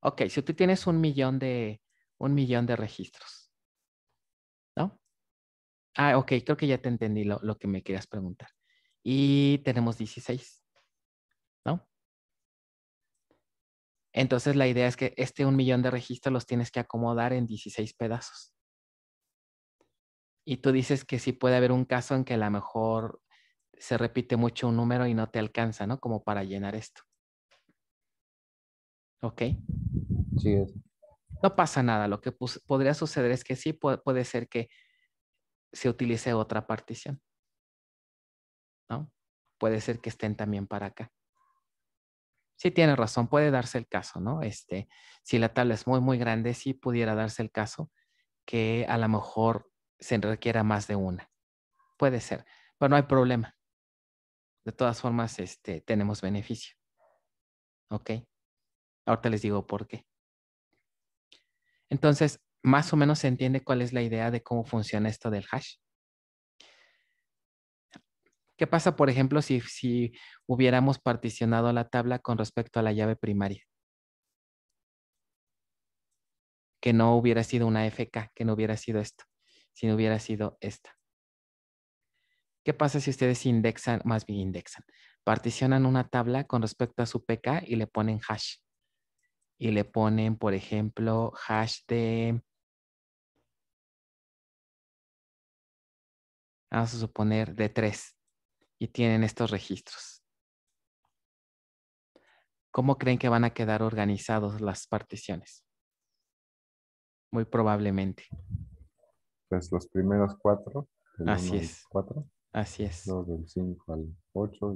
ok, si tú tienes un millón de, un millón de registros, ¿no? Ah, ok, creo que ya te entendí lo, lo que me querías preguntar y tenemos 16, ¿no? Entonces la idea es que este un millón de registros los tienes que acomodar en 16 pedazos. Y tú dices que sí puede haber un caso en que a lo mejor se repite mucho un número y no te alcanza, ¿no? Como para llenar esto. ¿Ok? Sí. No pasa nada. Lo que podría suceder es que sí puede ser que se utilice otra partición. Puede ser que estén también para acá. Sí, tiene razón, puede darse el caso, ¿no? Este, si la tabla es muy, muy grande, sí pudiera darse el caso que a lo mejor se requiera más de una. Puede ser, pero no hay problema. De todas formas, este, tenemos beneficio. ¿Ok? Ahorita les digo por qué. Entonces, más o menos se entiende cuál es la idea de cómo funciona esto del hash. ¿Qué pasa, por ejemplo, si, hubiéramos particionado la tabla con respecto a la llave primaria? Que no hubiera sido una FK, que no hubiera sido esto, sino hubiera sido esta. ¿Qué pasa si ustedes indexan, más bien indexan, particionan una tabla con respecto a su PK y le ponen hash? Y le ponen, por ejemplo, hash de... Vamos a suponer de 3 y tienen estos registros. ¿Cómo creen que van a quedar organizados las particiones? Muy probablemente. Pues los primeros cuatro. Así es. Cuatro. Así es. del 5 al 8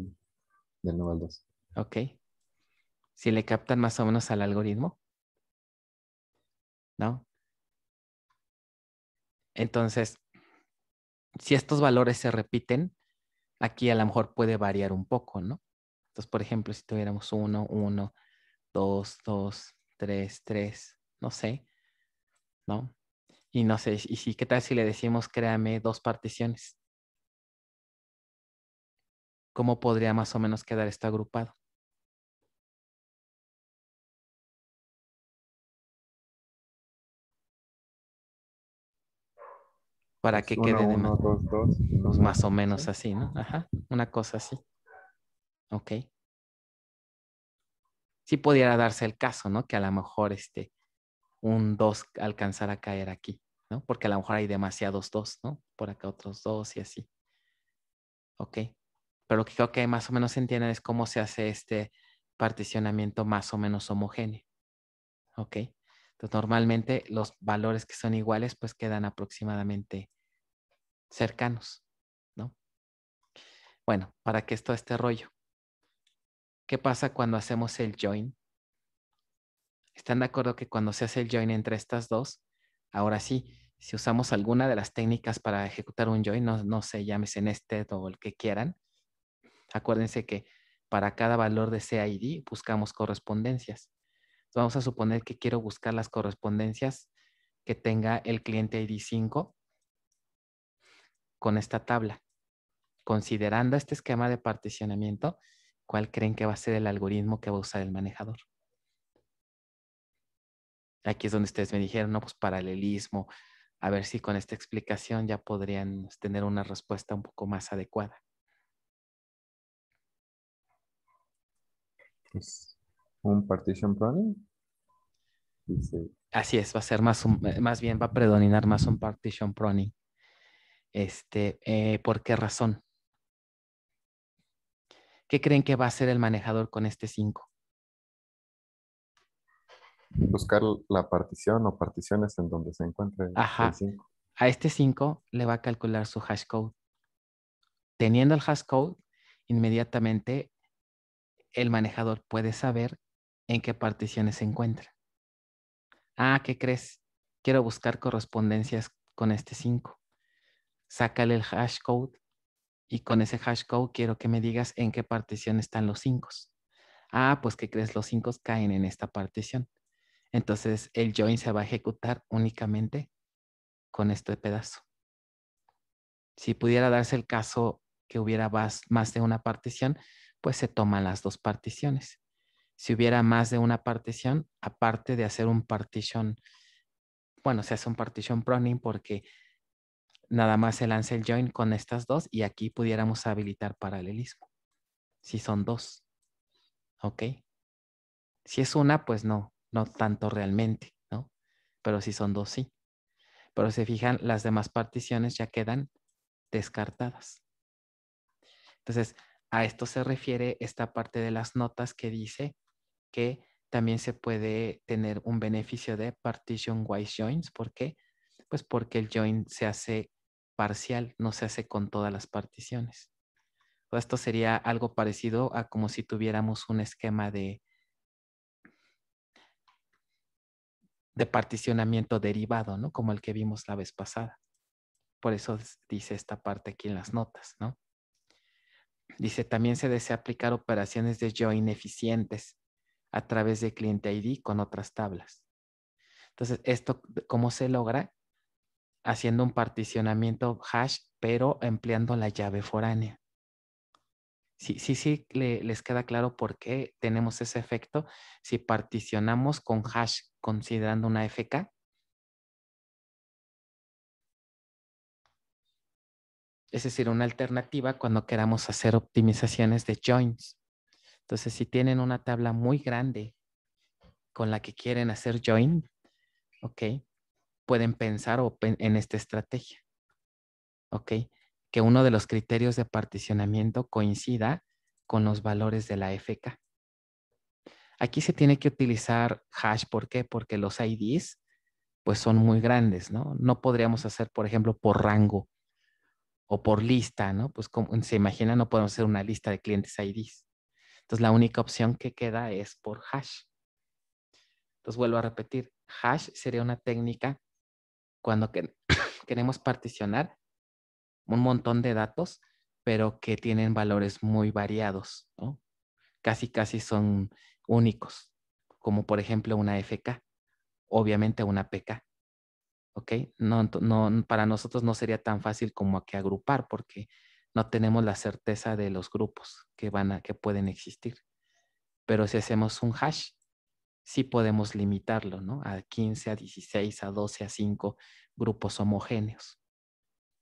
al Ok. Si le captan más o menos al algoritmo. ¿No? Entonces, si estos valores se repiten, Aquí a lo mejor puede variar un poco, ¿no? Entonces, por ejemplo, si tuviéramos uno, uno, dos, dos, tres, tres, no sé, ¿no? Y no sé, y si, ¿qué tal si le decimos, créame dos particiones? ¿Cómo podría más o menos quedar esto agrupado? para que quede de pues más o menos así, ¿no? Ajá, una cosa así. Ok. Sí pudiera darse el caso, ¿no? Que a lo mejor este, un 2 alcanzara a caer aquí, ¿no? Porque a lo mejor hay demasiados dos, ¿no? Por acá otros dos y así. Ok. Pero lo que creo que más o menos entienden es cómo se hace este particionamiento más o menos homogéneo. Ok. Entonces, pues, normalmente los valores que son iguales, pues quedan aproximadamente cercanos, ¿no? Bueno, para qué esto este rollo. ¿Qué pasa cuando hacemos el join? ¿Están de acuerdo que cuando se hace el join entre estas dos, ahora sí, si usamos alguna de las técnicas para ejecutar un join, no, no sé, llámese este o el que quieran, acuérdense que para cada valor de CID buscamos correspondencias. Vamos a suponer que quiero buscar las correspondencias que tenga el cliente ID 5 con esta tabla. Considerando este esquema de particionamiento, ¿cuál creen que va a ser el algoritmo que va a usar el manejador? Aquí es donde ustedes me dijeron, no, pues paralelismo. A ver si con esta explicación ya podrían tener una respuesta un poco más adecuada. Pues, un partition prony Así es, va a ser más, más bien va a predominar más un partition prony Este, eh, ¿Por qué razón? ¿Qué creen que va a hacer el manejador con este 5? Buscar la partición o particiones en donde se encuentre el 5. A este 5 le va a calcular su hash code. Teniendo el hash code, inmediatamente el manejador puede saber en qué particiones se encuentra. Ah, ¿qué crees? Quiero buscar correspondencias con este 5. Sácale el hash code y con ese hash code quiero que me digas en qué partición están los 5. Ah, pues ¿qué crees? Los 5 caen en esta partición. Entonces el join se va a ejecutar únicamente con este pedazo. Si pudiera darse el caso que hubiera más de una partición, pues se toman las dos particiones si hubiera más de una partición, aparte de hacer un partition, bueno, se hace un partition pruning porque nada más se lanza el join con estas dos y aquí pudiéramos habilitar paralelismo, si son dos. ¿Ok? Si es una, pues no, no tanto realmente, ¿no? Pero si son dos, sí. Pero se fijan, las demás particiones ya quedan descartadas. Entonces, a esto se refiere esta parte de las notas que dice que también se puede tener un beneficio de partition wise joins. ¿Por qué? Pues porque el join se hace parcial, no se hace con todas las particiones. Esto sería algo parecido a como si tuviéramos un esquema de, de particionamiento derivado, ¿no? Como el que vimos la vez pasada. Por eso dice esta parte aquí en las notas, ¿no? Dice, también se desea aplicar operaciones de join eficientes a través de cliente ID con otras tablas. Entonces, esto, ¿cómo se logra? Haciendo un particionamiento hash, pero empleando la llave foránea. Sí, sí, sí, les queda claro por qué tenemos ese efecto si particionamos con hash considerando una FK. Es decir, una alternativa cuando queramos hacer optimizaciones de joins. Entonces, si tienen una tabla muy grande con la que quieren hacer join, Pueden pensar en esta estrategia, Que uno de los criterios de particionamiento coincida con los valores de la FK. Aquí se tiene que utilizar hash, ¿por qué? Porque los IDs pues son muy grandes, ¿no? No podríamos hacer, por ejemplo, por rango o por lista, ¿no? Pues como se imagina, no podemos hacer una lista de clientes IDs. Entonces la única opción que queda es por hash. Entonces vuelvo a repetir, hash sería una técnica cuando queremos particionar un montón de datos, pero que tienen valores muy variados, Casi, casi son únicos, como por ejemplo una FK, obviamente una PK. ¿Ok? No, para nosotros no sería tan fácil como que agrupar, porque no tenemos la certeza de los grupos que van a, que pueden existir. Pero si hacemos un hash, sí podemos limitarlo, ¿no? A 15, a 16, a 12, a 5 grupos homogéneos.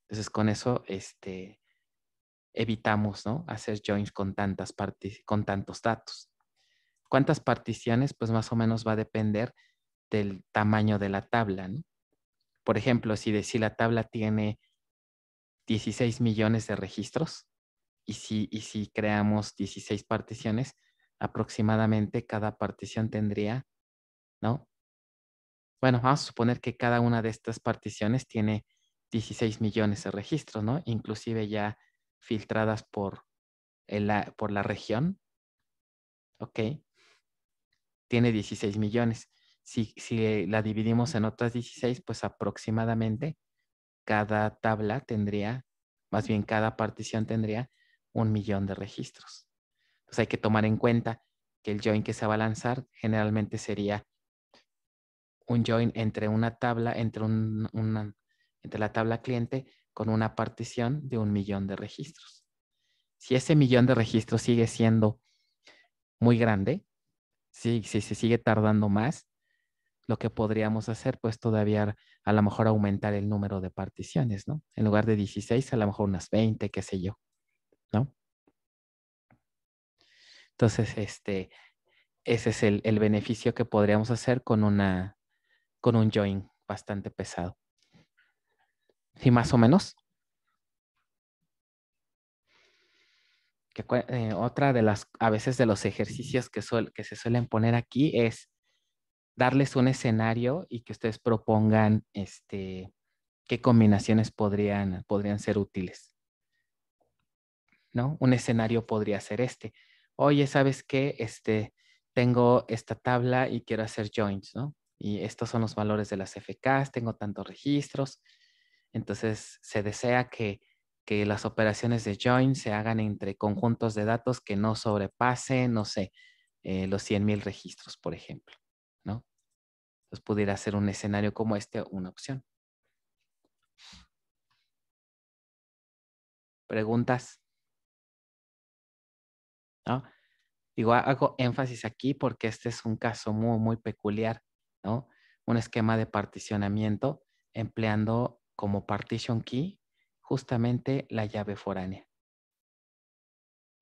Entonces, con eso, este, evitamos, ¿no? Hacer joins con tantas con tantos datos. ¿Cuántas particiones? Pues más o menos va a depender del tamaño de la tabla, Por ejemplo, si, si la tabla tiene 16 millones de registros y si, si creamos 16 particiones, aproximadamente cada partición tendría, ¿no? Bueno, vamos a suponer que cada una de estas particiones tiene 16 millones de registros, ¿no? Inclusive ya filtradas por, por la región. Ok. Tiene 16 millones. si la dividimos en otras 16, pues aproximadamente cada tabla tendría, más bien cada partición tendría un millón de registros. Entonces hay que tomar en cuenta que el join que se va a lanzar generalmente sería un join entre una tabla, entre, una, entre la tabla cliente con una partición de un millón de registros. Si ese millón de registros sigue siendo muy grande, si se sigue tardando más, lo que podríamos hacer, pues todavía a lo mejor aumentar el número de particiones, ¿no? En lugar de 16, a lo mejor unas 20, qué sé yo, ¿no? Entonces, este, ese es el, beneficio que podríamos hacer con, una, con un join bastante pesado. Y más o menos? Eh, otra de las, a veces de los ejercicios que, que se suelen poner aquí es darles un escenario y que ustedes propongan este, qué combinaciones podrían, podrían ser útiles. ¿No? Un escenario podría ser este. Oye, ¿sabes qué? Este, tengo esta tabla y quiero hacer joins, ¿no? Y estos son los valores de las FKs, tengo tantos registros. Entonces, se desea que, que las operaciones de join se hagan entre conjuntos de datos que no sobrepasen, no sé, eh, los 100.000 registros, por ejemplo. ¿no? Entonces pudiera ser un escenario como este una opción. ¿Preguntas? ¿No? Digo, hago énfasis aquí porque este es un caso muy, muy peculiar, Un esquema de particionamiento empleando como partition key justamente la llave foránea.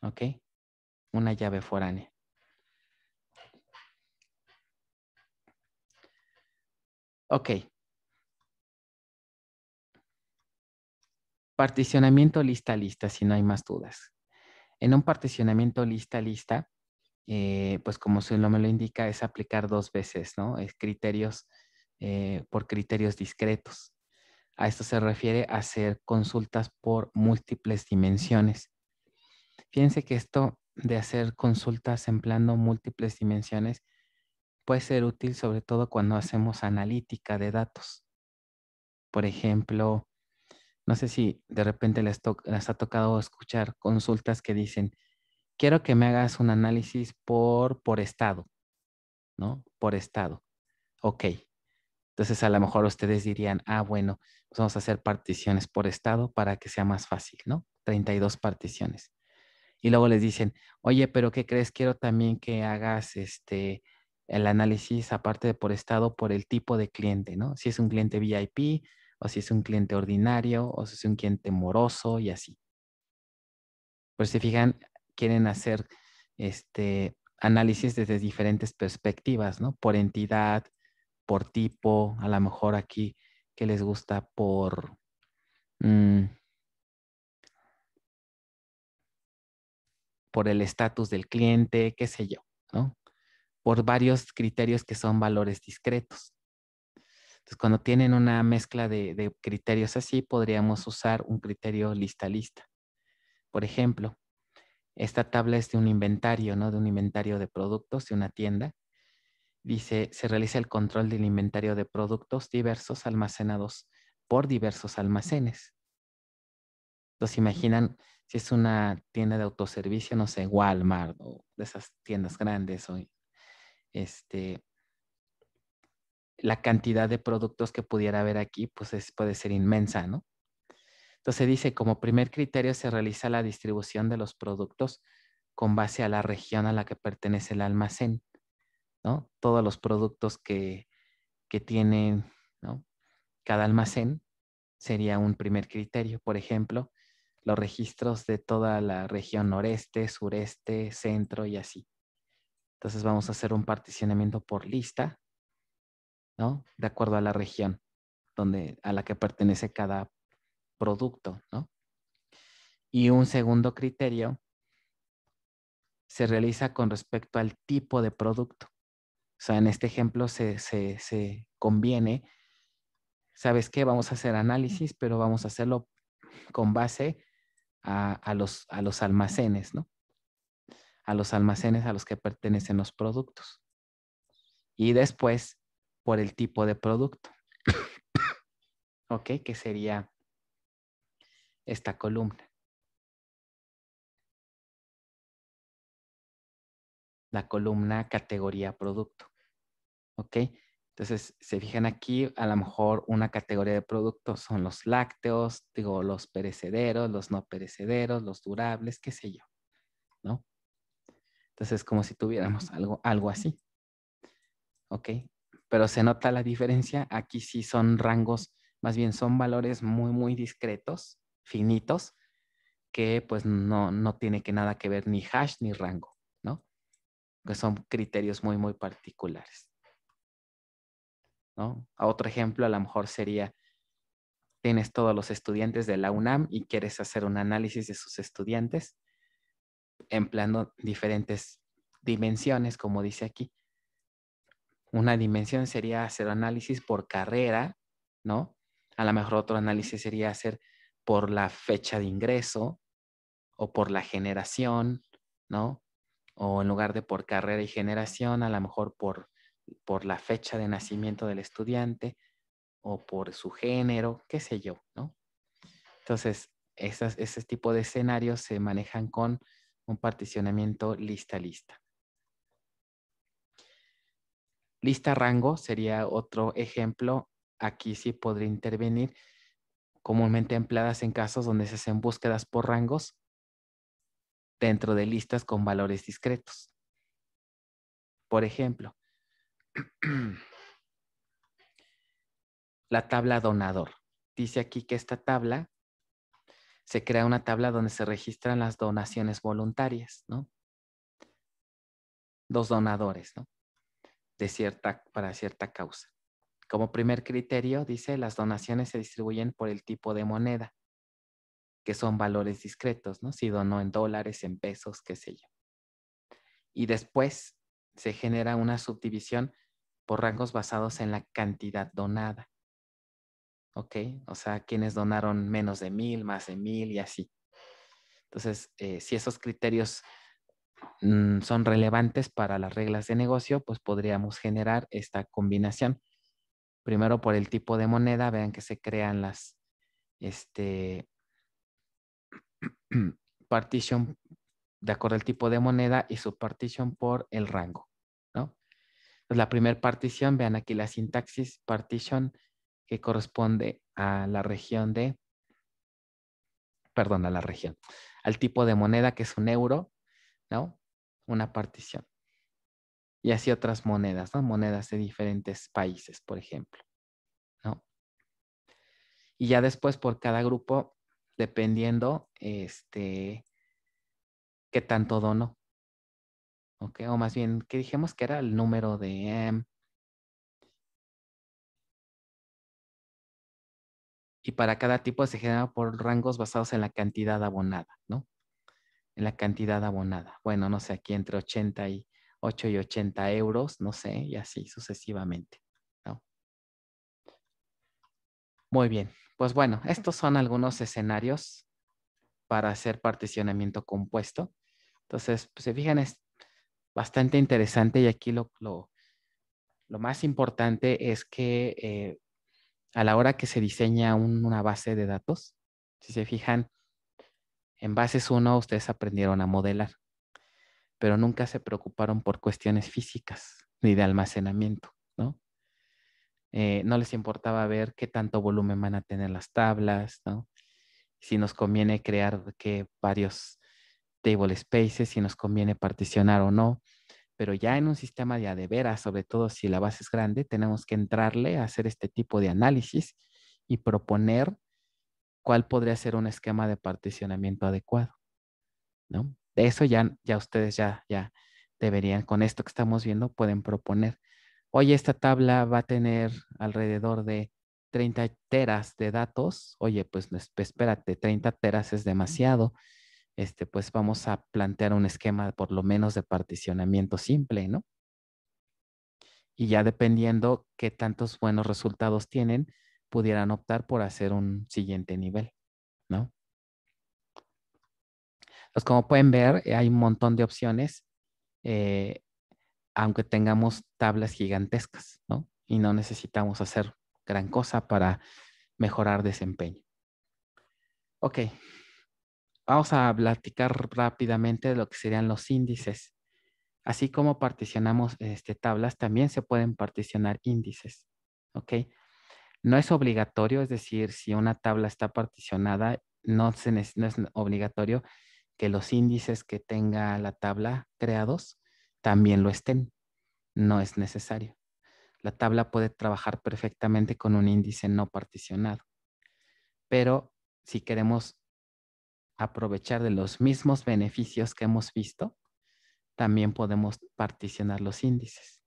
¿Ok? Una llave foránea. Ok. Particionamiento lista-lista, si no hay más dudas. En un particionamiento lista-lista, eh, pues como su nombre lo indica, es aplicar dos veces, ¿no? Es criterios eh, por criterios discretos. A esto se refiere a hacer consultas por múltiples dimensiones. Fíjense que esto de hacer consultas empleando múltiples dimensiones puede ser útil sobre todo cuando hacemos analítica de datos. Por ejemplo, no sé si de repente les, ha tocado escuchar consultas que dicen, quiero que me hagas un análisis por, por estado, ¿no? Por estado. Ok. Entonces a lo mejor ustedes dirían, ah, bueno, pues vamos a hacer particiones por estado para que sea más fácil, ¿no? 32 particiones. Y luego les dicen, oye, pero ¿qué crees? Quiero también que hagas este el análisis aparte de por estado, por el tipo de cliente, ¿no? Si es un cliente VIP o si es un cliente ordinario o si es un cliente moroso y así. Pues si fijan, quieren hacer este análisis desde diferentes perspectivas, ¿no? Por entidad, por tipo, a lo mejor aquí que les gusta por... Mm, por el estatus del cliente, qué sé yo, ¿no? por varios criterios que son valores discretos. Entonces, cuando tienen una mezcla de, criterios así, podríamos usar un criterio lista-lista. Por ejemplo, esta tabla es de un inventario, ¿no? De un inventario de productos de una tienda. Dice, se realiza el control del inventario de productos diversos almacenados por diversos almacenes. Entonces, imaginan si es una tienda de autoservicio, no sé, Walmart o de esas tiendas grandes o este, la cantidad de productos que pudiera haber aquí, pues puede ser inmensa, ¿no? Entonces dice, como primer criterio se realiza la distribución de los productos con base a la región a la que pertenece el almacén, ¿no? Todos los productos que, que tienen, ¿no? Cada almacén sería un primer criterio. Por ejemplo, los registros de toda la región noreste, sureste, centro y así. Entonces vamos a hacer un particionamiento por lista, ¿no? De acuerdo a la región donde, a la que pertenece cada producto, ¿no? Y un segundo criterio se realiza con respecto al tipo de producto. O sea, en este ejemplo se, conviene, ¿sabes qué? Vamos a hacer análisis, pero vamos a hacerlo con base a, los, a los almacenes, ¿no? a los almacenes a los que pertenecen los productos. Y después, por el tipo de producto. ¿Ok? Que sería esta columna. La columna categoría producto. ¿Ok? Entonces, se fijan aquí, a lo mejor una categoría de productos son los lácteos, digo, los perecederos, los no perecederos, los durables, qué sé yo, ¿no? Entonces es como si tuviéramos algo, algo así. ¿Ok? Pero se nota la diferencia. Aquí sí son rangos, más bien son valores muy, muy discretos, finitos, que pues no, no tiene que nada que ver ni hash ni rango, ¿no? Que son criterios muy, muy particulares. otro ejemplo a lo mejor sería, tienes todos los estudiantes de la UNAM y quieres hacer un análisis de sus estudiantes empleando diferentes dimensiones, como dice aquí. Una dimensión sería hacer análisis por carrera, ¿no? A lo mejor otro análisis sería hacer por la fecha de ingreso o por la generación, ¿no? O en lugar de por carrera y generación, a lo mejor por, por la fecha de nacimiento del estudiante o por su género, qué sé yo, ¿no? Entonces, ese tipo de escenarios se manejan con un particionamiento lista-lista. Lista rango sería otro ejemplo. Aquí sí podría intervenir comúnmente empleadas en casos donde se hacen búsquedas por rangos dentro de listas con valores discretos. Por ejemplo, la tabla donador. Dice aquí que esta tabla se crea una tabla donde se registran las donaciones voluntarias, ¿no? Dos donadores, ¿no? De cierta, para cierta causa. Como primer criterio, dice, las donaciones se distribuyen por el tipo de moneda, que son valores discretos, ¿no? Si donó en dólares, en pesos, qué sé yo. Y después se genera una subdivisión por rangos basados en la cantidad donada. Ok, o sea, quienes donaron menos de mil, más de mil y así. Entonces, eh, si esos criterios mm, son relevantes para las reglas de negocio, pues podríamos generar esta combinación. Primero por el tipo de moneda, vean que se crean las este, partition de acuerdo al tipo de moneda y su partition por el rango, Entonces, la primera partición, vean aquí la sintaxis, partition que corresponde a la región de, perdón, a la región, al tipo de moneda que es un euro, ¿no? Una partición. Y así otras monedas, ¿no? Monedas de diferentes países, por ejemplo, ¿no? Y ya después por cada grupo, dependiendo, este, qué tanto dono? ¿ok? O más bien, que dijimos que era el número de... Em, y para cada tipo se genera por rangos basados en la cantidad abonada, ¿no? En la cantidad abonada. Bueno, no sé, aquí entre 88 y 80 euros, no sé, y así sucesivamente, ¿no? Muy bien, pues bueno, estos son algunos escenarios para hacer particionamiento compuesto. Entonces, pues, se fijan, es bastante interesante y aquí lo, lo, más importante es que eh, a la hora que se diseña una base de datos, si se fijan, en bases 1 ustedes aprendieron a modelar, pero nunca se preocuparon por cuestiones físicas ni de almacenamiento, ¿no? Eh, no les importaba ver qué tanto volumen van a tener las tablas, Si nos conviene crear varios table spaces, si nos conviene particionar o no pero ya en un sistema de adeveras, sobre todo si la base es grande, tenemos que entrarle a hacer este tipo de análisis y proponer cuál podría ser un esquema de particionamiento adecuado, ¿no? De eso ya, ya ustedes ya, ya deberían, con esto que estamos viendo, pueden proponer, oye, esta tabla va a tener alrededor de 30 teras de datos, oye, pues espérate, 30 teras es demasiado, este, pues vamos a plantear un esquema por lo menos de particionamiento simple, ¿no? Y ya dependiendo qué tantos buenos resultados tienen, pudieran optar por hacer un siguiente nivel, ¿no? Pues como pueden ver, eh, hay un montón de opciones, eh, aunque tengamos tablas gigantescas, ¿no? Y no necesitamos hacer gran cosa para mejorar desempeño. Ok. Vamos a platicar rápidamente de lo que serían los índices. Así como particionamos este, tablas, también se pueden particionar índices. ¿Ok? No es obligatorio, es decir, si una tabla está particionada, no es obligatorio que los índices que tenga la tabla creados también lo estén. No es necesario. La tabla puede trabajar perfectamente con un índice no particionado. Pero si queremos aprovechar de los mismos beneficios que hemos visto, también podemos particionar los índices.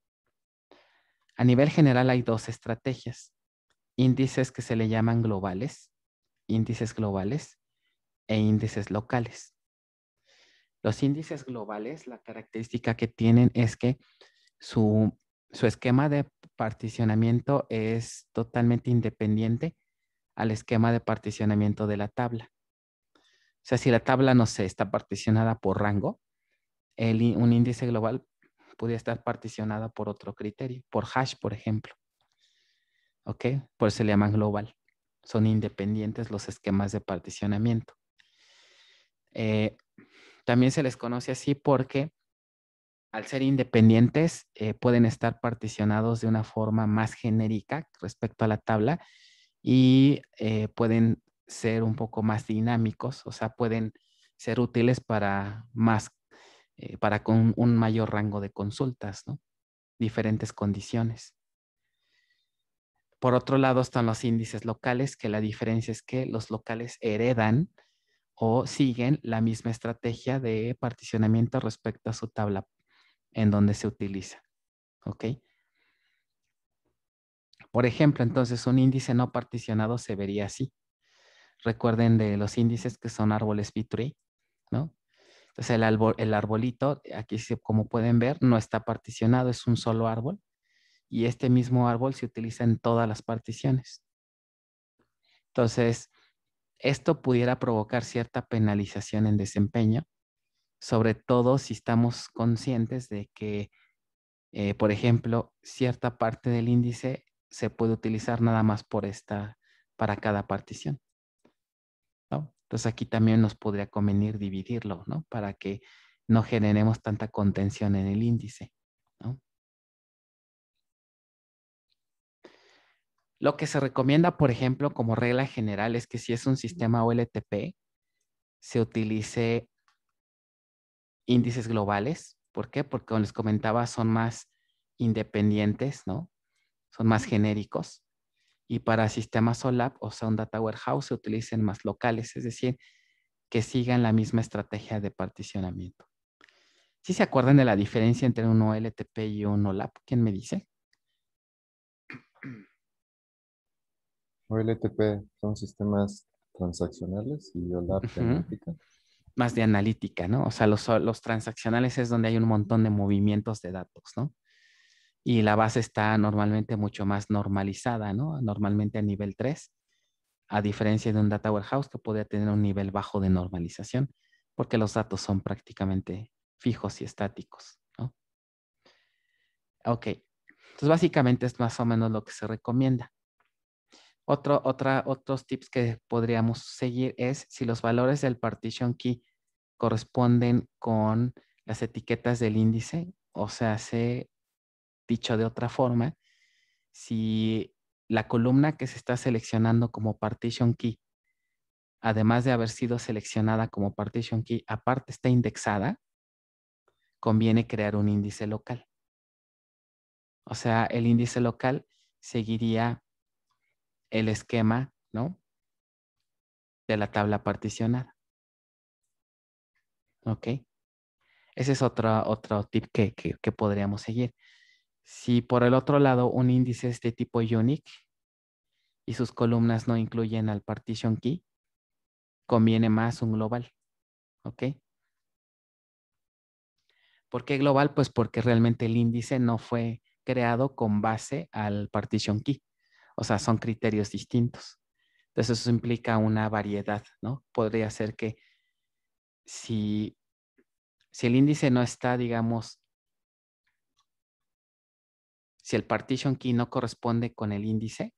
A nivel general hay dos estrategias. Índices que se le llaman globales, índices globales e índices locales. Los índices globales, la característica que tienen es que su, esquema de particionamiento es totalmente independiente al esquema de particionamiento de la tabla. O sea, si la tabla, no sé, está particionada por rango, el, un índice global podría estar particionada por otro criterio, por hash, por ejemplo. ¿Ok? Por eso se le llaman global. Son independientes los esquemas de particionamiento. Eh, también se les conoce así porque al ser independientes eh, pueden estar particionados de una forma más genérica respecto a la tabla y eh, pueden ser un poco más dinámicos, o sea, pueden ser útiles para más, eh, para con un mayor rango de consultas, ¿no? Diferentes condiciones. Por otro lado están los índices locales, que la diferencia es que los locales heredan o siguen la misma estrategia de particionamiento respecto a su tabla en donde se utiliza. ¿Ok? Por ejemplo, entonces un índice no particionado se vería así. Recuerden de los índices que son árboles B-tree, ¿no? Entonces el, arbolito, aquí como pueden ver, no está particionado, es un solo árbol. Y este mismo árbol se utiliza en todas las particiones. Entonces, esto pudiera provocar cierta penalización en desempeño, sobre todo si estamos conscientes de que, eh, por ejemplo, cierta parte del índice se puede utilizar nada más por esta, para cada partición. Entonces aquí también nos podría convenir dividirlo, ¿no? Para que no generemos tanta contención en el índice, ¿no? Lo que se recomienda, por ejemplo, como regla general es que si es un sistema OLTP, se utilice índices globales. ¿Por qué? Porque como les comentaba, son más independientes, ¿no? Son más genéricos y para sistemas OLAP o un Data Warehouse se utilicen más locales, es decir, que sigan la misma estrategia de particionamiento. ¿Sí se acuerdan de la diferencia entre un OLTP y un OLAP? ¿Quién me dice? OLTP son sistemas transaccionales y OLAP analítica. Más de analítica, ¿no? O sea, los transaccionales es donde hay un montón de movimientos de datos, ¿no? y la base está normalmente mucho más normalizada, ¿no? Normalmente a nivel 3, a diferencia de un data warehouse que podría tener un nivel bajo de normalización, porque los datos son prácticamente fijos y estáticos, ¿no? Ok, entonces básicamente es más o menos lo que se recomienda. Otro, otros tips que podríamos seguir es si los valores del partition key corresponden con las etiquetas del índice, o sea, se Dicho de otra forma, si la columna que se está seleccionando como partition key, además de haber sido seleccionada como partition key, aparte está indexada, conviene crear un índice local. O sea, el índice local seguiría el esquema, ¿no? De la tabla particionada. ¿Ok? Ese es otro, tip que podríamos seguir. Si por el otro lado un índice es de tipo unique y sus columnas no incluyen al partition key, conviene más un global. ¿Ok? ¿Por qué global? Pues porque realmente el índice no fue creado con base al partition key. O sea, son criterios distintos. Entonces eso implica una variedad, ¿no? Podría ser que si el índice no está, digamos, si el partition key no corresponde con el índice,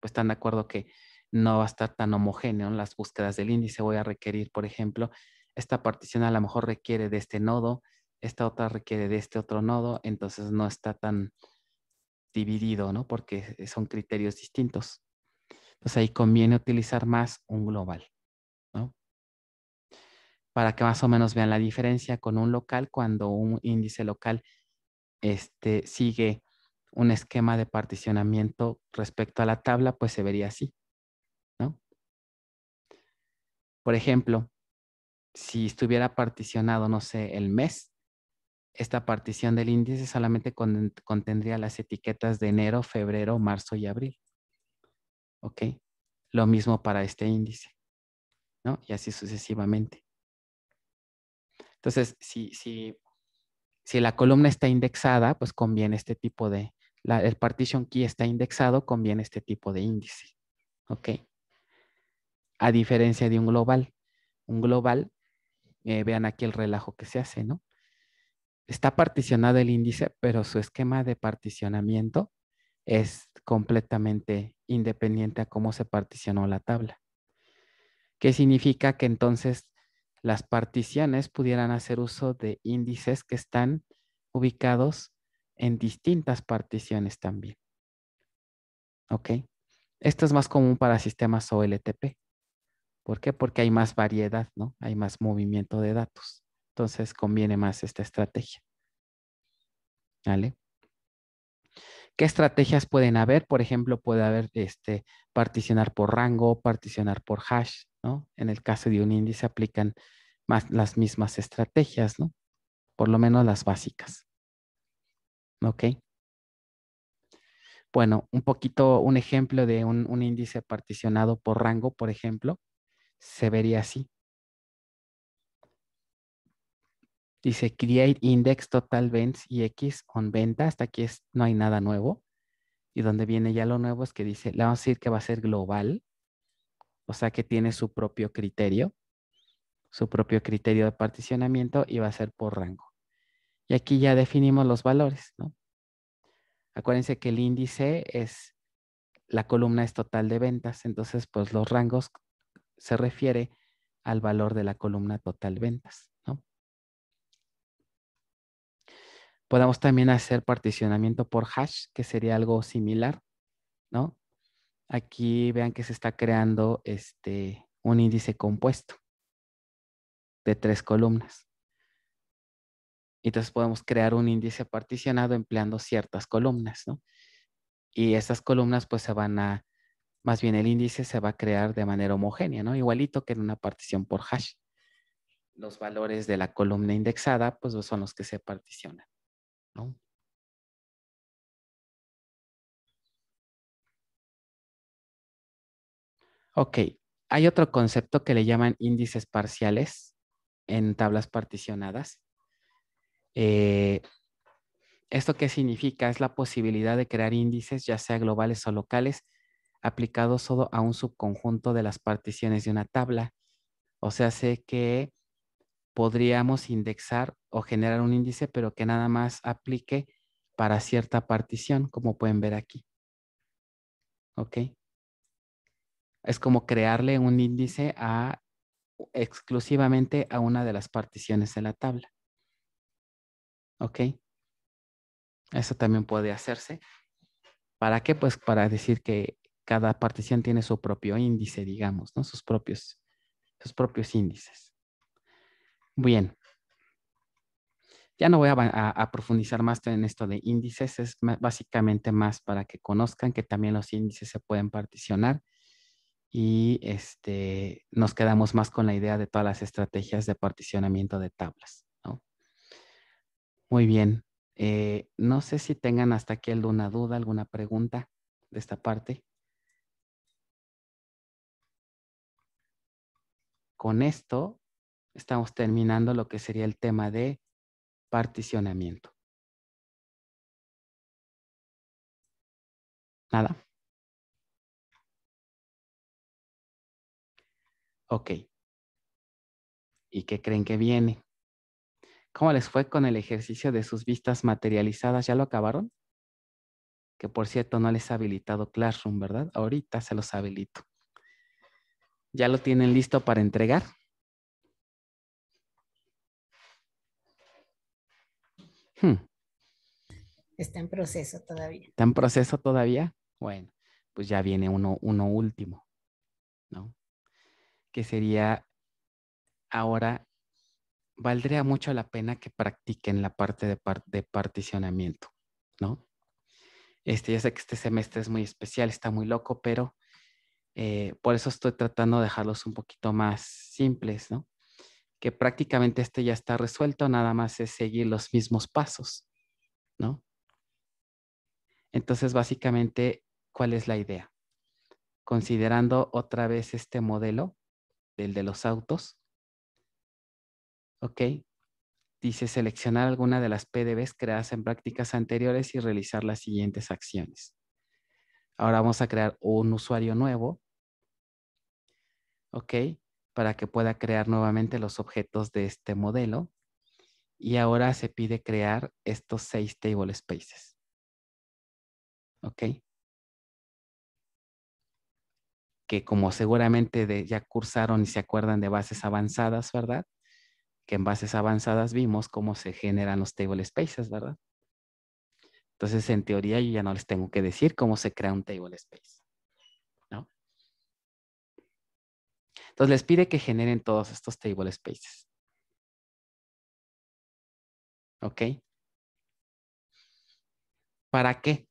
pues están de acuerdo que no va a estar tan homogéneo en las búsquedas del índice. Voy a requerir, por ejemplo, esta partición a lo mejor requiere de este nodo, esta otra requiere de este otro nodo, entonces no está tan dividido, ¿no? Porque eh, son criterios distintos. Entonces pues, ahí conviene utilizar más un global, ¿no? Para que más o menos vean la diferencia con un local cuando un índice local este, sigue un esquema de particionamiento respecto a la tabla, pues se vería así, ¿no? Por ejemplo, si estuviera particionado, no sé, el mes, esta partición del índice solamente contendría las etiquetas de enero, febrero, marzo y abril. ¿Ok? Lo mismo para este índice, ¿no? Y así sucesivamente. Entonces, si, si, si la columna está indexada, pues conviene este tipo de, el partition key está indexado, conviene este tipo de índice. ¿Ok? A diferencia de un global. Un global, eh, vean aquí el relajo que se hace, ¿no? Está particionado el índice, pero su esquema de particionamiento es completamente independiente a cómo se particionó la tabla. ¿Qué significa que entonces las particiones pudieran hacer uso de índices que están ubicados en distintas particiones también. ¿Ok? Esto es más común para sistemas OLTP. ¿Por qué? Porque hay más variedad, ¿no? Hay más movimiento de datos. Entonces conviene más esta estrategia. ¿Vale? ¿Qué estrategias pueden haber? Por ejemplo, puede haber este, particionar por rango, particionar por hash, ¿no? En el caso de un índice aplican más, las mismas estrategias, ¿no? Por lo menos las básicas. ¿Ok? Bueno, un poquito, un ejemplo de un, índice particionado por rango, por ejemplo, se vería así. Dice create index total vents y X on venta. Hasta aquí es, no hay nada nuevo. Y donde viene ya lo nuevo es que dice, le vamos a decir que va a ser global. O sea que tiene su propio criterio, su propio criterio de particionamiento y va a ser por rango. Y aquí ya definimos los valores, ¿no? Acuérdense que el índice es, la columna es total de ventas, entonces pues los rangos se refiere al valor de la columna total ventas, ¿no? Podemos también hacer particionamiento por hash, que sería algo similar, ¿no? Aquí vean que se está creando este, un índice compuesto de tres columnas. Entonces podemos crear un índice particionado empleando ciertas columnas, ¿no? Y estas columnas pues se van a, más bien el índice se va a crear de manera homogénea, ¿no? Igualito que en una partición por hash. Los valores de la columna indexada pues son los que se particionan, ¿no? Ok, hay otro concepto que le llaman índices parciales en tablas particionadas. Eh, ¿Esto qué significa? Es la posibilidad de crear índices, ya sea globales o locales, aplicados solo a un subconjunto de las particiones de una tabla. O sea, sé que podríamos indexar o generar un índice, pero que nada más aplique para cierta partición, como pueden ver aquí. ¿Ok? Es como crearle un índice a, exclusivamente a una de las particiones de la tabla. ¿Ok? Eso también puede hacerse. ¿Para qué? Pues para decir que cada partición tiene su propio índice, digamos, ¿no? Sus propios, sus propios índices. Bien. Ya no voy a, profundizar más en esto de índices, es básicamente más para que conozcan que también los índices se pueden particionar y este, nos quedamos más con la idea de todas las estrategias de particionamiento de tablas. Muy bien. Eh, no sé si tengan hasta aquí alguna duda, alguna pregunta de esta parte. Con esto estamos terminando lo que sería el tema de particionamiento. Nada. Ok. ¿Y qué creen que viene? ¿Cómo les fue con el ejercicio de sus vistas materializadas? ¿Ya lo acabaron? Que por cierto no les ha habilitado Classroom, ¿verdad? Ahorita se los habilito. ¿Ya lo tienen listo para entregar? Hmm. Está en proceso todavía. ¿Está en proceso todavía? Bueno, pues ya viene uno, uno último, ¿no? Que sería ahora valdría mucho la pena que practiquen la parte de, particionamiento, ¿no? Este, ya sé que este semestre es muy especial, está muy loco, pero eh, por eso estoy tratando de dejarlos un poquito más simples, ¿no? Que prácticamente este ya está resuelto, nada más es seguir los mismos pasos, ¿no? Entonces, básicamente, ¿cuál es la idea? Considerando otra vez este modelo, del de los autos, ¿ok? Dice seleccionar alguna de las PDBs creadas en prácticas anteriores y realizar las siguientes acciones. Ahora vamos a crear un usuario nuevo, ¿ok? Para que pueda crear nuevamente los objetos de este modelo. Y ahora se pide crear estos seis table spaces. ¿Ok? Que como seguramente ya cursaron y se acuerdan de bases avanzadas, ¿verdad? que en bases avanzadas vimos cómo se generan los table spaces, ¿verdad? Entonces, en teoría, yo ya no les tengo que decir cómo se crea un table space. ¿no? Entonces, les pide que generen todos estos table spaces. ¿Ok? ¿Para qué?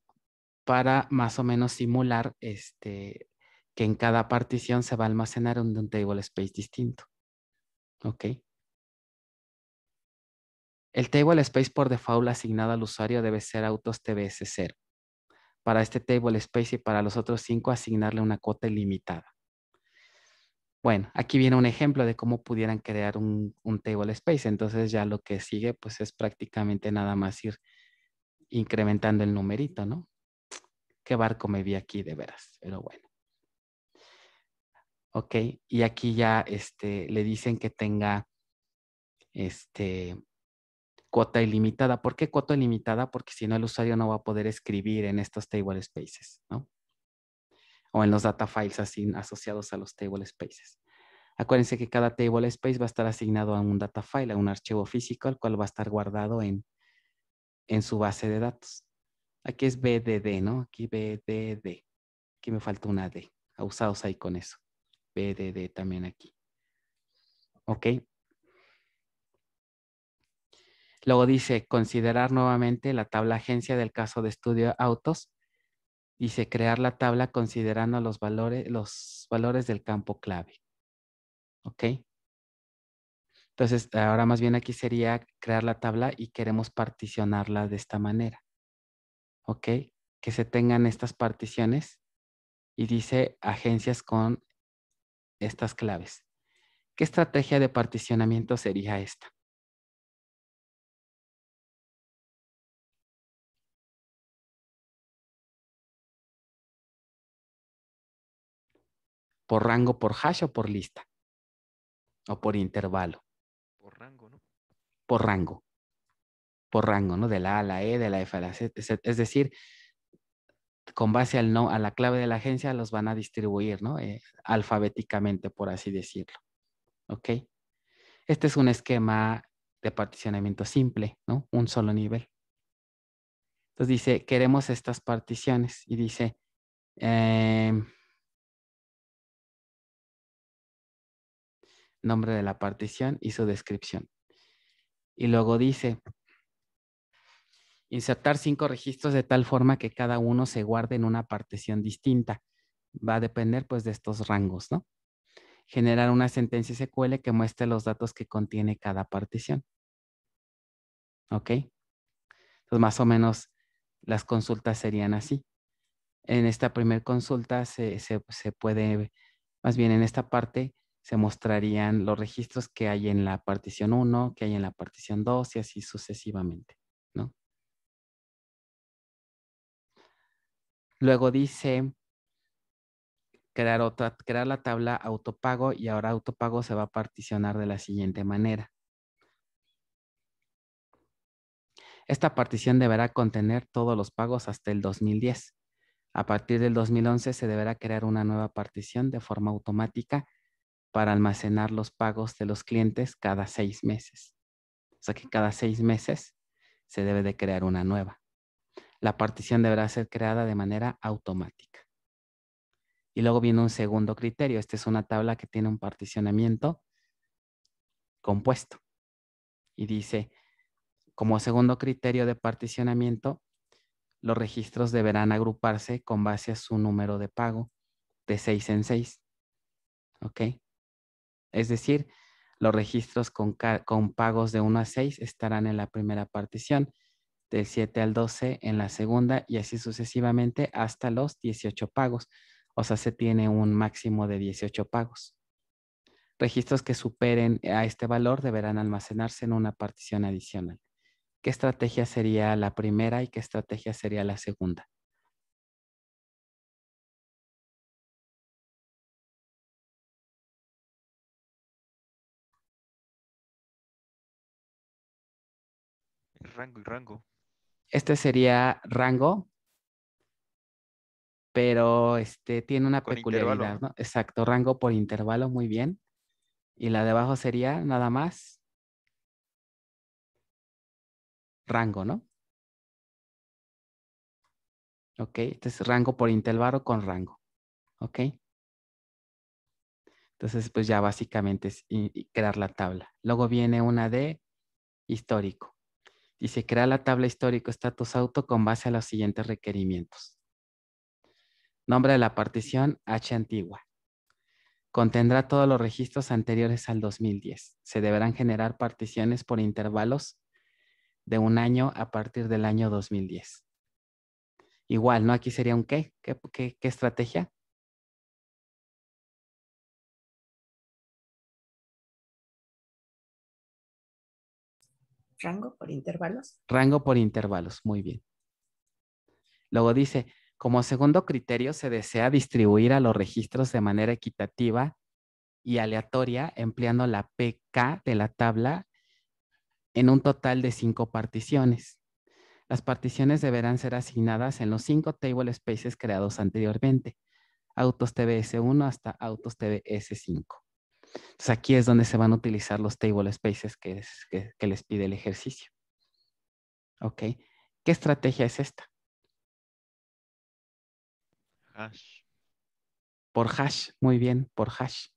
Para más o menos simular este, que en cada partición se va a almacenar un, un table space distinto. ¿Ok? El table space por default asignado al usuario debe ser autos TBS 0. Para este table space y para los otros cinco asignarle una cuota ilimitada. Bueno, aquí viene un ejemplo de cómo pudieran crear un, table space. Entonces ya lo que sigue pues es prácticamente nada más ir incrementando el numerito, ¿no? Qué barco me vi aquí de veras, pero bueno. Ok, y aquí ya este, le dicen que tenga este, cuota ilimitada. ¿Por qué cuota ilimitada? Porque si no, el usuario no va a poder escribir en estos table spaces, ¿no? O en los data files así, asociados a los table spaces. Acuérdense que cada table space va a estar asignado a un data file, a un archivo físico, el cual va a estar guardado en, en su base de datos. Aquí es BDD, ¿no? Aquí BDD. Aquí me falta una D. Usados ahí con eso. BDD también aquí. Ok. Luego dice, considerar nuevamente la tabla agencia del caso de estudio autos. Dice, crear la tabla considerando los valores, los valores del campo clave. ¿Ok? Entonces, ahora más bien aquí sería crear la tabla y queremos particionarla de esta manera. ¿Ok? Que se tengan estas particiones y dice agencias con estas claves. ¿Qué estrategia de particionamiento sería esta? por rango, por hash o por lista. O por intervalo. Por rango, ¿no? Por rango. Por rango, ¿no? De la A a la E, de la F a la c, Es decir, con base al no, a la clave de la agencia los van a distribuir, ¿no? Eh, alfabéticamente, por así decirlo. ¿Ok? Este es un esquema de particionamiento simple, ¿no? Un solo nivel. Entonces dice, queremos estas particiones. Y dice, em, nombre de la partición y su descripción. Y luego dice, insertar cinco registros de tal forma que cada uno se guarde en una partición distinta. Va a depender pues de estos rangos, ¿no? Generar una sentencia SQL que muestre los datos que contiene cada partición. ¿Ok? Entonces pues, más o menos las consultas serían así. En esta primera consulta se, se puede, más bien en esta parte, se mostrarían los registros que hay en la partición 1, que hay en la partición 2 y así sucesivamente, ¿no? Luego dice crear, crear la tabla autopago y ahora autopago se va a particionar de la siguiente manera. Esta partición deberá contener todos los pagos hasta el 2010. A partir del 2011 se deberá crear una nueva partición de forma automática para almacenar los pagos de los clientes cada seis meses. O sea que cada seis meses se debe de crear una nueva. La partición deberá ser creada de manera automática. Y luego viene un segundo criterio. Esta es una tabla que tiene un particionamiento compuesto. Y dice, como segundo criterio de particionamiento, los registros deberán agruparse con base a su número de pago de seis en seis. ¿Ok? Es decir, los registros con, pagos de 1 a 6 estarán en la primera partición, del 7 al 12 en la segunda y así sucesivamente hasta los 18 pagos. O sea, se tiene un máximo de 18 pagos. Registros que superen a este valor deberán almacenarse en una partición adicional. ¿Qué estrategia sería la primera y qué estrategia sería la segunda? Rango y Rango. Este sería Rango, pero este tiene una peculiaridad, ¿no? Exacto, Rango por intervalo, muy bien. Y la de abajo sería nada más Rango, ¿no? Ok, este es rango por intervalo con rango. Ok. Entonces, pues ya básicamente es crear la tabla. Luego viene una de histórico. Y se crea la tabla histórico estatus auto con base a los siguientes requerimientos. Nombre de la partición H antigua. Contendrá todos los registros anteriores al 2010. Se deberán generar particiones por intervalos de un año a partir del año 2010. Igual, ¿no? Aquí sería un qué, qué, qué estrategia. Rango por intervalos. Rango por intervalos, muy bien. Luego dice, como segundo criterio se desea distribuir a los registros de manera equitativa y aleatoria empleando la PK de la tabla en un total de cinco particiones. Las particiones deberán ser asignadas en los cinco table spaces creados anteriormente, autos TBS1 hasta autos TBS5. Entonces aquí es donde se van a utilizar los table spaces que, les pide el ejercicio. ¿Ok? ¿Qué estrategia es esta? Hash. Por hash, muy bien, por hash.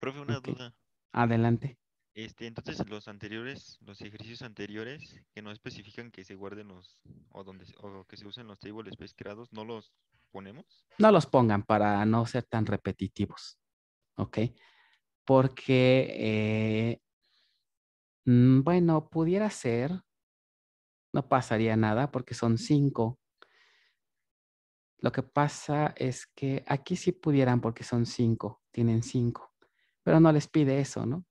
Profe, una duda. Adelante. Este, entonces los anteriores, los ejercicios anteriores que no especifican que se guarden los o o que se usen los table spaces creados, ¿no los ponemos? No los pongan para no ser tan repetitivos. ¿Ok? porque, eh, mm, bueno, pudiera ser, no pasaría nada porque son cinco. Lo que pasa es que aquí sí pudieran porque son cinco, tienen cinco, pero no les pide eso, ¿no?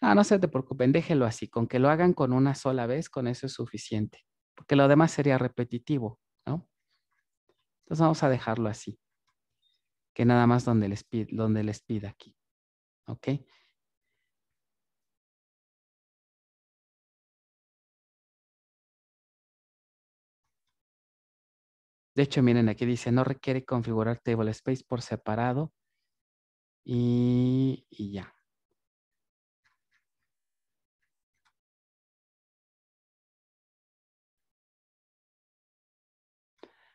Ah, no se te preocupen, déjelo así, con que lo hagan con una sola vez, con eso es suficiente, porque lo demás sería repetitivo, ¿no? Entonces vamos a dejarlo así, que nada más donde les, pide, donde les pida aquí. ¿Ok? De hecho, miren, aquí dice, no requiere configurar table space por separado y, ya.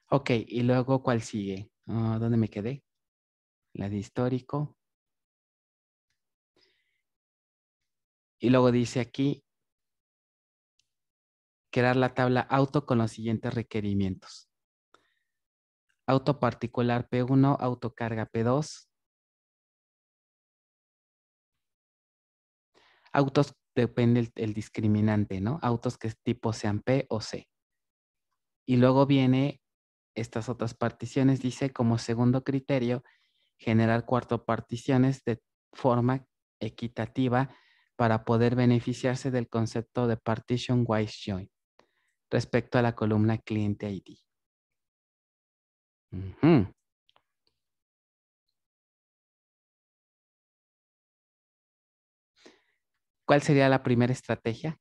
Ok, y luego, ¿cuál sigue? Ah, ¿Dónde me quedé? La de histórico. Y luego dice aquí, crear la tabla auto con los siguientes requerimientos. Auto particular P1, autocarga P2. Autos, depende el, discriminante, ¿no? Autos que tipo sean P o C. Y luego viene estas otras particiones, dice como segundo criterio, generar cuarto particiones de forma equitativa para poder beneficiarse del concepto de Partition Wise Join respecto a la columna Cliente ID. ¿Cuál sería la primera estrategia?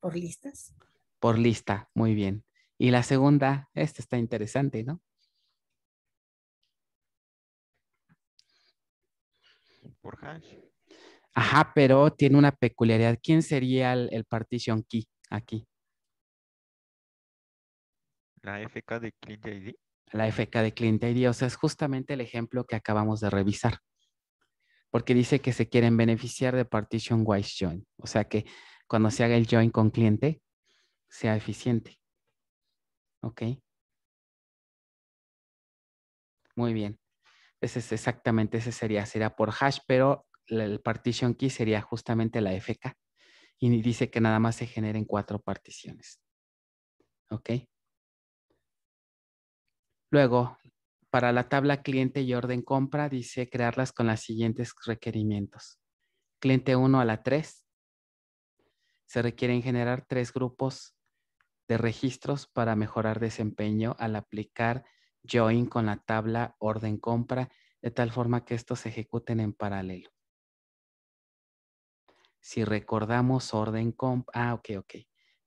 Por listas. Por lista, muy bien. Y la segunda, esta está interesante, ¿no? por hash. Ajá, pero tiene una peculiaridad. ¿Quién sería el, el partition key aquí? La FK de Client ID. La FK de Client ID, o sea, es justamente el ejemplo que acabamos de revisar. Porque dice que se quieren beneficiar de partition wise join. O sea que cuando se haga el join con cliente, sea eficiente. ¿Ok? Muy bien. Ese es exactamente, ese sería, sería por hash, pero el partition key sería justamente la FK. Y dice que nada más se generen cuatro particiones. ¿Ok? Luego, para la tabla cliente y orden compra, dice crearlas con los siguientes requerimientos. Cliente 1 a la 3. Se requieren generar tres grupos de registros para mejorar desempeño al aplicar join con la tabla orden compra, de tal forma que estos se ejecuten en paralelo. Si recordamos orden compra, ah, ok, ok.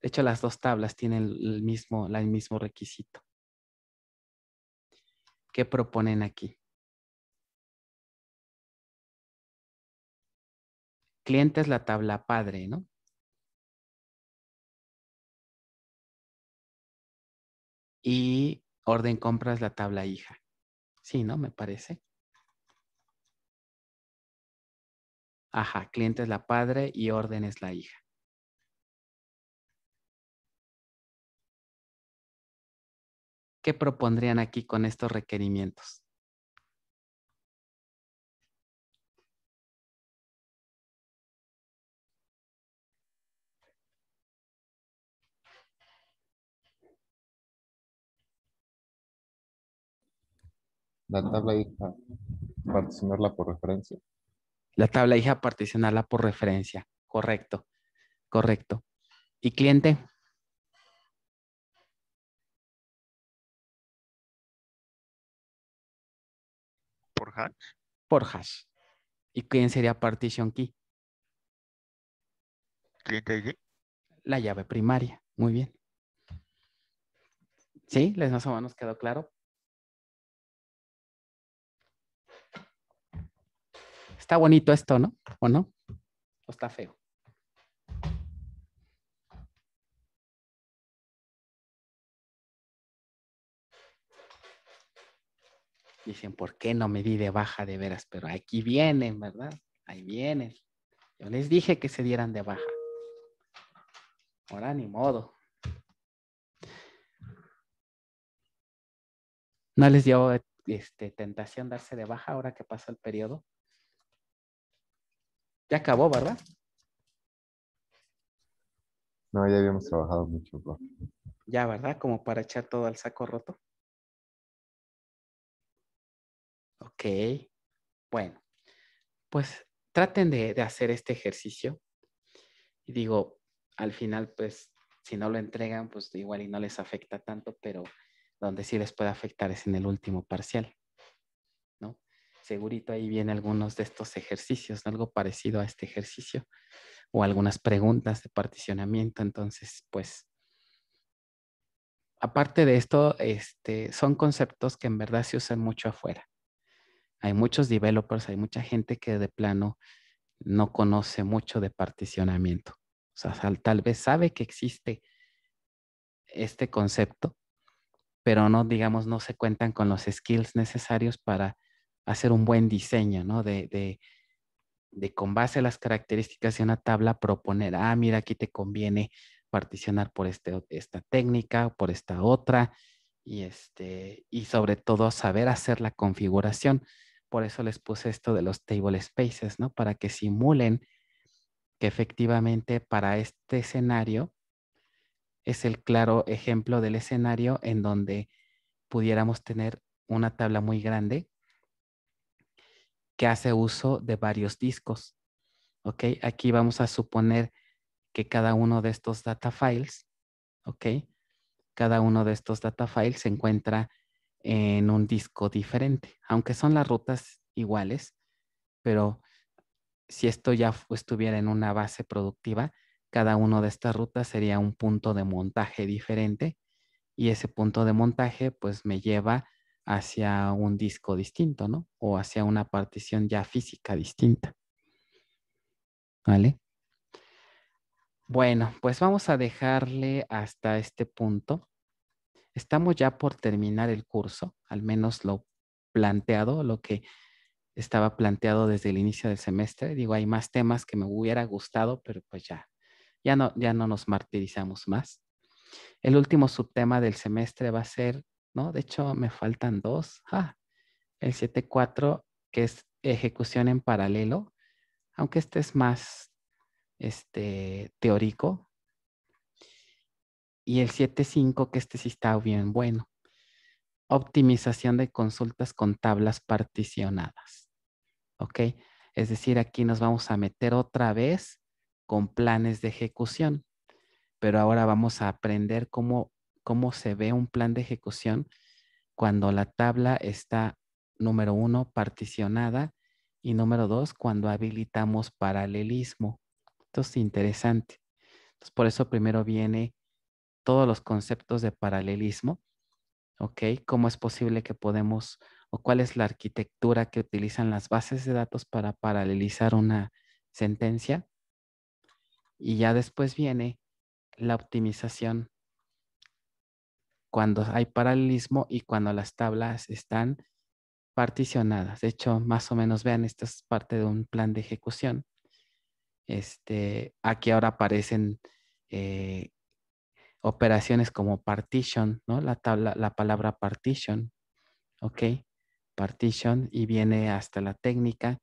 De hecho, las dos tablas tienen el mismo, el mismo requisito. ¿Qué proponen aquí? Cliente es la tabla padre, ¿no? Y Orden compras la tabla hija. Sí, ¿no? Me parece. Ajá, cliente es la padre y orden es la hija. ¿Qué propondrían aquí con estos requerimientos? La tabla hija, particionarla por referencia. La tabla hija, particionarla por referencia. Correcto, correcto. ¿Y cliente? ¿Por hash? Por hash. ¿Y quién sería partition key? ¿Cliente key? La llave primaria. Muy bien. ¿Sí? ¿Les más o menos quedó claro? está bonito esto, ¿no? ¿O no? ¿O está feo? Dicen, ¿por qué no me di de baja de veras? Pero aquí vienen, ¿verdad? Ahí vienen. Yo les dije que se dieran de baja. Ahora ni modo. ¿No les dio este, tentación darse de baja ahora que pasó el periodo? Ya acabó, ¿verdad? No, ya habíamos trabajado mucho, Ya, ¿verdad? Como para echar todo al saco roto. Ok. Bueno, pues traten de, de hacer este ejercicio. Y digo, al final, pues, si no lo entregan, pues igual y no les afecta tanto, pero donde sí les puede afectar es en el último parcial. Segurito ahí viene algunos de estos ejercicios, algo parecido a este ejercicio o algunas preguntas de particionamiento. Entonces, pues, aparte de esto, este, son conceptos que en verdad se usan mucho afuera. Hay muchos developers, hay mucha gente que de plano no conoce mucho de particionamiento. O sea, tal vez sabe que existe este concepto, pero no, digamos, no se cuentan con los skills necesarios para hacer un buen diseño, ¿no? De, de, de con base a las características de una tabla proponer, ah, mira, aquí te conviene particionar por este, esta técnica, por esta otra, y, este, y sobre todo saber hacer la configuración. Por eso les puse esto de los table spaces, ¿no? Para que simulen que efectivamente para este escenario es el claro ejemplo del escenario en donde pudiéramos tener una tabla muy grande que hace uso de varios discos. ¿Ok? Aquí vamos a suponer que cada uno de estos data files, ¿ok? Cada uno de estos data files se encuentra en un disco diferente, aunque son las rutas iguales, pero si esto ya estuviera en una base productiva, cada uno de estas rutas sería un punto de montaje diferente y ese punto de montaje pues me lleva hacia un disco distinto, ¿no? O hacia una partición ya física distinta. ¿Vale? Bueno, pues vamos a dejarle hasta este punto. Estamos ya por terminar el curso, al menos lo planteado, lo que estaba planteado desde el inicio del semestre. Digo, hay más temas que me hubiera gustado, pero pues ya, ya no, ya no nos martirizamos más. El último subtema del semestre va a ser ¿no? De hecho, me faltan dos. Ah, el 7.4, que es ejecución en paralelo, aunque este es más este, teórico. Y el 7.5, que este sí está bien bueno. Optimización de consultas con tablas particionadas. ¿Ok? Es decir, aquí nos vamos a meter otra vez con planes de ejecución, pero ahora vamos a aprender cómo cómo se ve un plan de ejecución cuando la tabla está, número uno, particionada y número dos, cuando habilitamos paralelismo. Esto es interesante. Entonces, por eso primero viene todos los conceptos de paralelismo, ¿ok? ¿Cómo es posible que podemos, o cuál es la arquitectura que utilizan las bases de datos para paralelizar una sentencia? Y ya después viene la optimización cuando hay paralelismo y cuando las tablas están particionadas. De hecho, más o menos vean, esta es parte de un plan de ejecución. Este, aquí ahora aparecen eh, operaciones como partition, ¿no? La, tabla, la palabra partition, ¿ok? Partition y viene hasta la técnica.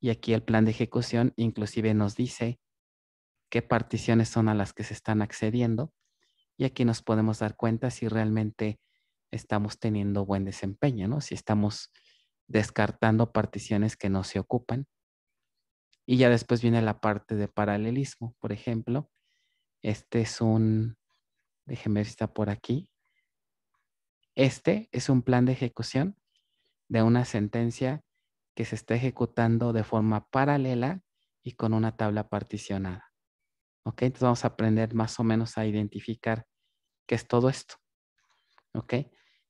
Y aquí el plan de ejecución inclusive nos dice qué particiones son a las que se están accediendo y aquí nos podemos dar cuenta si realmente estamos teniendo buen desempeño, ¿no? Si estamos descartando particiones que no se ocupan. Y ya después viene la parte de paralelismo, por ejemplo. Este es un, déjenme ver si está por aquí. Este es un plan de ejecución de una sentencia que se está ejecutando de forma paralela y con una tabla particionada. ¿Ok? Entonces vamos a aprender más o menos a identificar qué es todo esto. ¿Ok?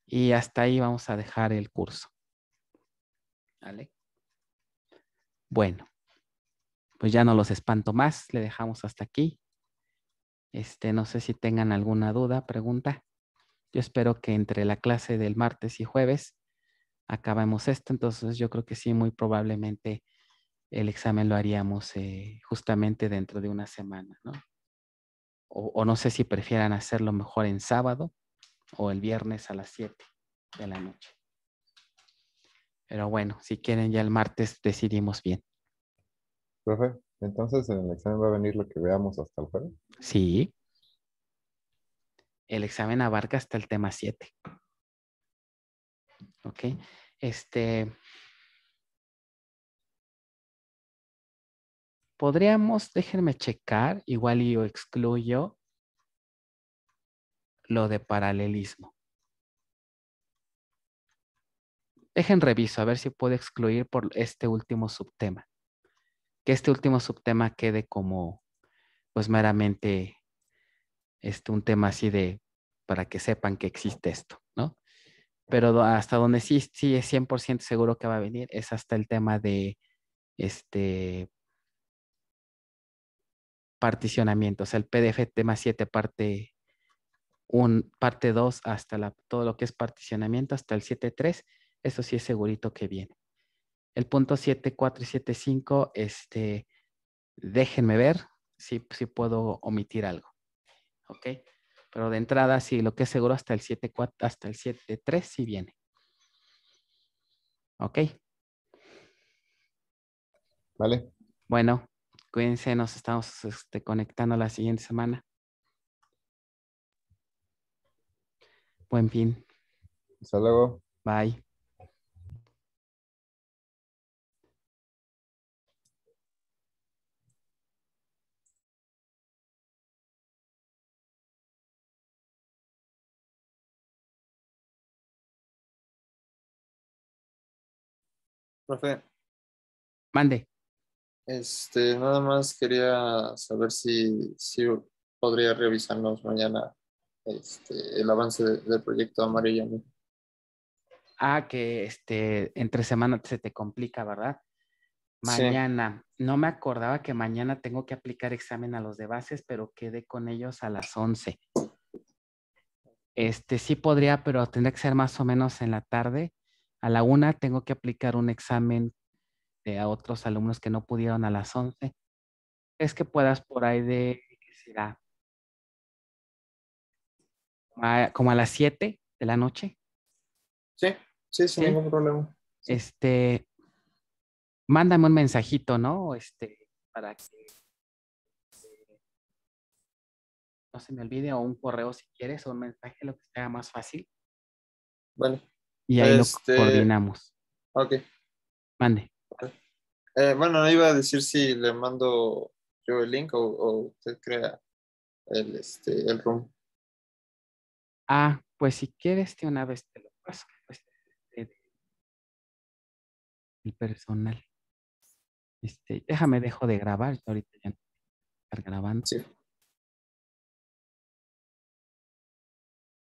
Y hasta ahí vamos a dejar el curso. ¿Vale? Bueno, pues ya no los espanto más, le dejamos hasta aquí. Este, no sé si tengan alguna duda, pregunta. Yo espero que entre la clase del martes y jueves acabemos esto, entonces yo creo que sí, muy probablemente el examen lo haríamos eh, justamente dentro de una semana, ¿no? O, o, no sé si prefieran hacerlo mejor en sábado o el viernes a las 7 de la noche. Pero bueno, si quieren ya el martes decidimos bien. Profe, entonces en el examen va a venir lo que veamos hasta el jueves. Sí. El examen abarca hasta el tema 7. Ok. Este, podríamos, déjenme checar, igual yo excluyo lo de paralelismo. Dejen reviso a ver si puedo excluir por este último subtema. Que este último subtema quede como, pues meramente, este, un tema así de, para que sepan que existe esto, ¿no? Pero hasta donde sí, sí es 100% seguro que va a venir es hasta el tema de, este, particionamiento, o sea, el PDF tema 7 parte, 1 parte 2 hasta la, todo lo que es particionamiento hasta el 7.3, eso sí es segurito que viene. El punto 7.4 y 7.5, este, déjenme ver si, si puedo omitir algo, ¿ok? Pero de entrada, sí, lo que es seguro hasta el 7.4, hasta el 7.3 sí viene. ¿Ok? Vale. Bueno, Cuídense, nos estamos este, conectando la siguiente semana. Buen fin. Hasta luego. Bye. Profe. Mande. Este, nada más quería saber si, si podría revisarnos mañana este, el avance del proyecto Amarillo. Ah, que este, entre semana se te complica, ¿verdad? Mañana. No me acordaba que mañana tengo que aplicar examen a los de bases, pero quedé con ellos a las 11. Este sí podría, pero tendría que ser más o menos en la tarde. A la una tengo que aplicar un examen este, a otros alumnos que no pudieron a las 11, es que puedas por ahí de, ¿qué será? como a las 7 de la noche. Sí, sí, sin ningún problema. Este, mándame un mensajito, ¿no? Este, para que no se me olvide, o un correo si quieres, o un mensaje, lo que sea más fácil. Vale. Y ahí lo este, coordinamos. Ok. Mande. Eh, bueno, no iba a decir si le mando yo el link o, usted crea el, este, el room. Ah, pues si quieres, te una vez te lo paso. Pues, eh, el, personal. Este, déjame, dejo de grabar. Ahorita ya no estar grabando.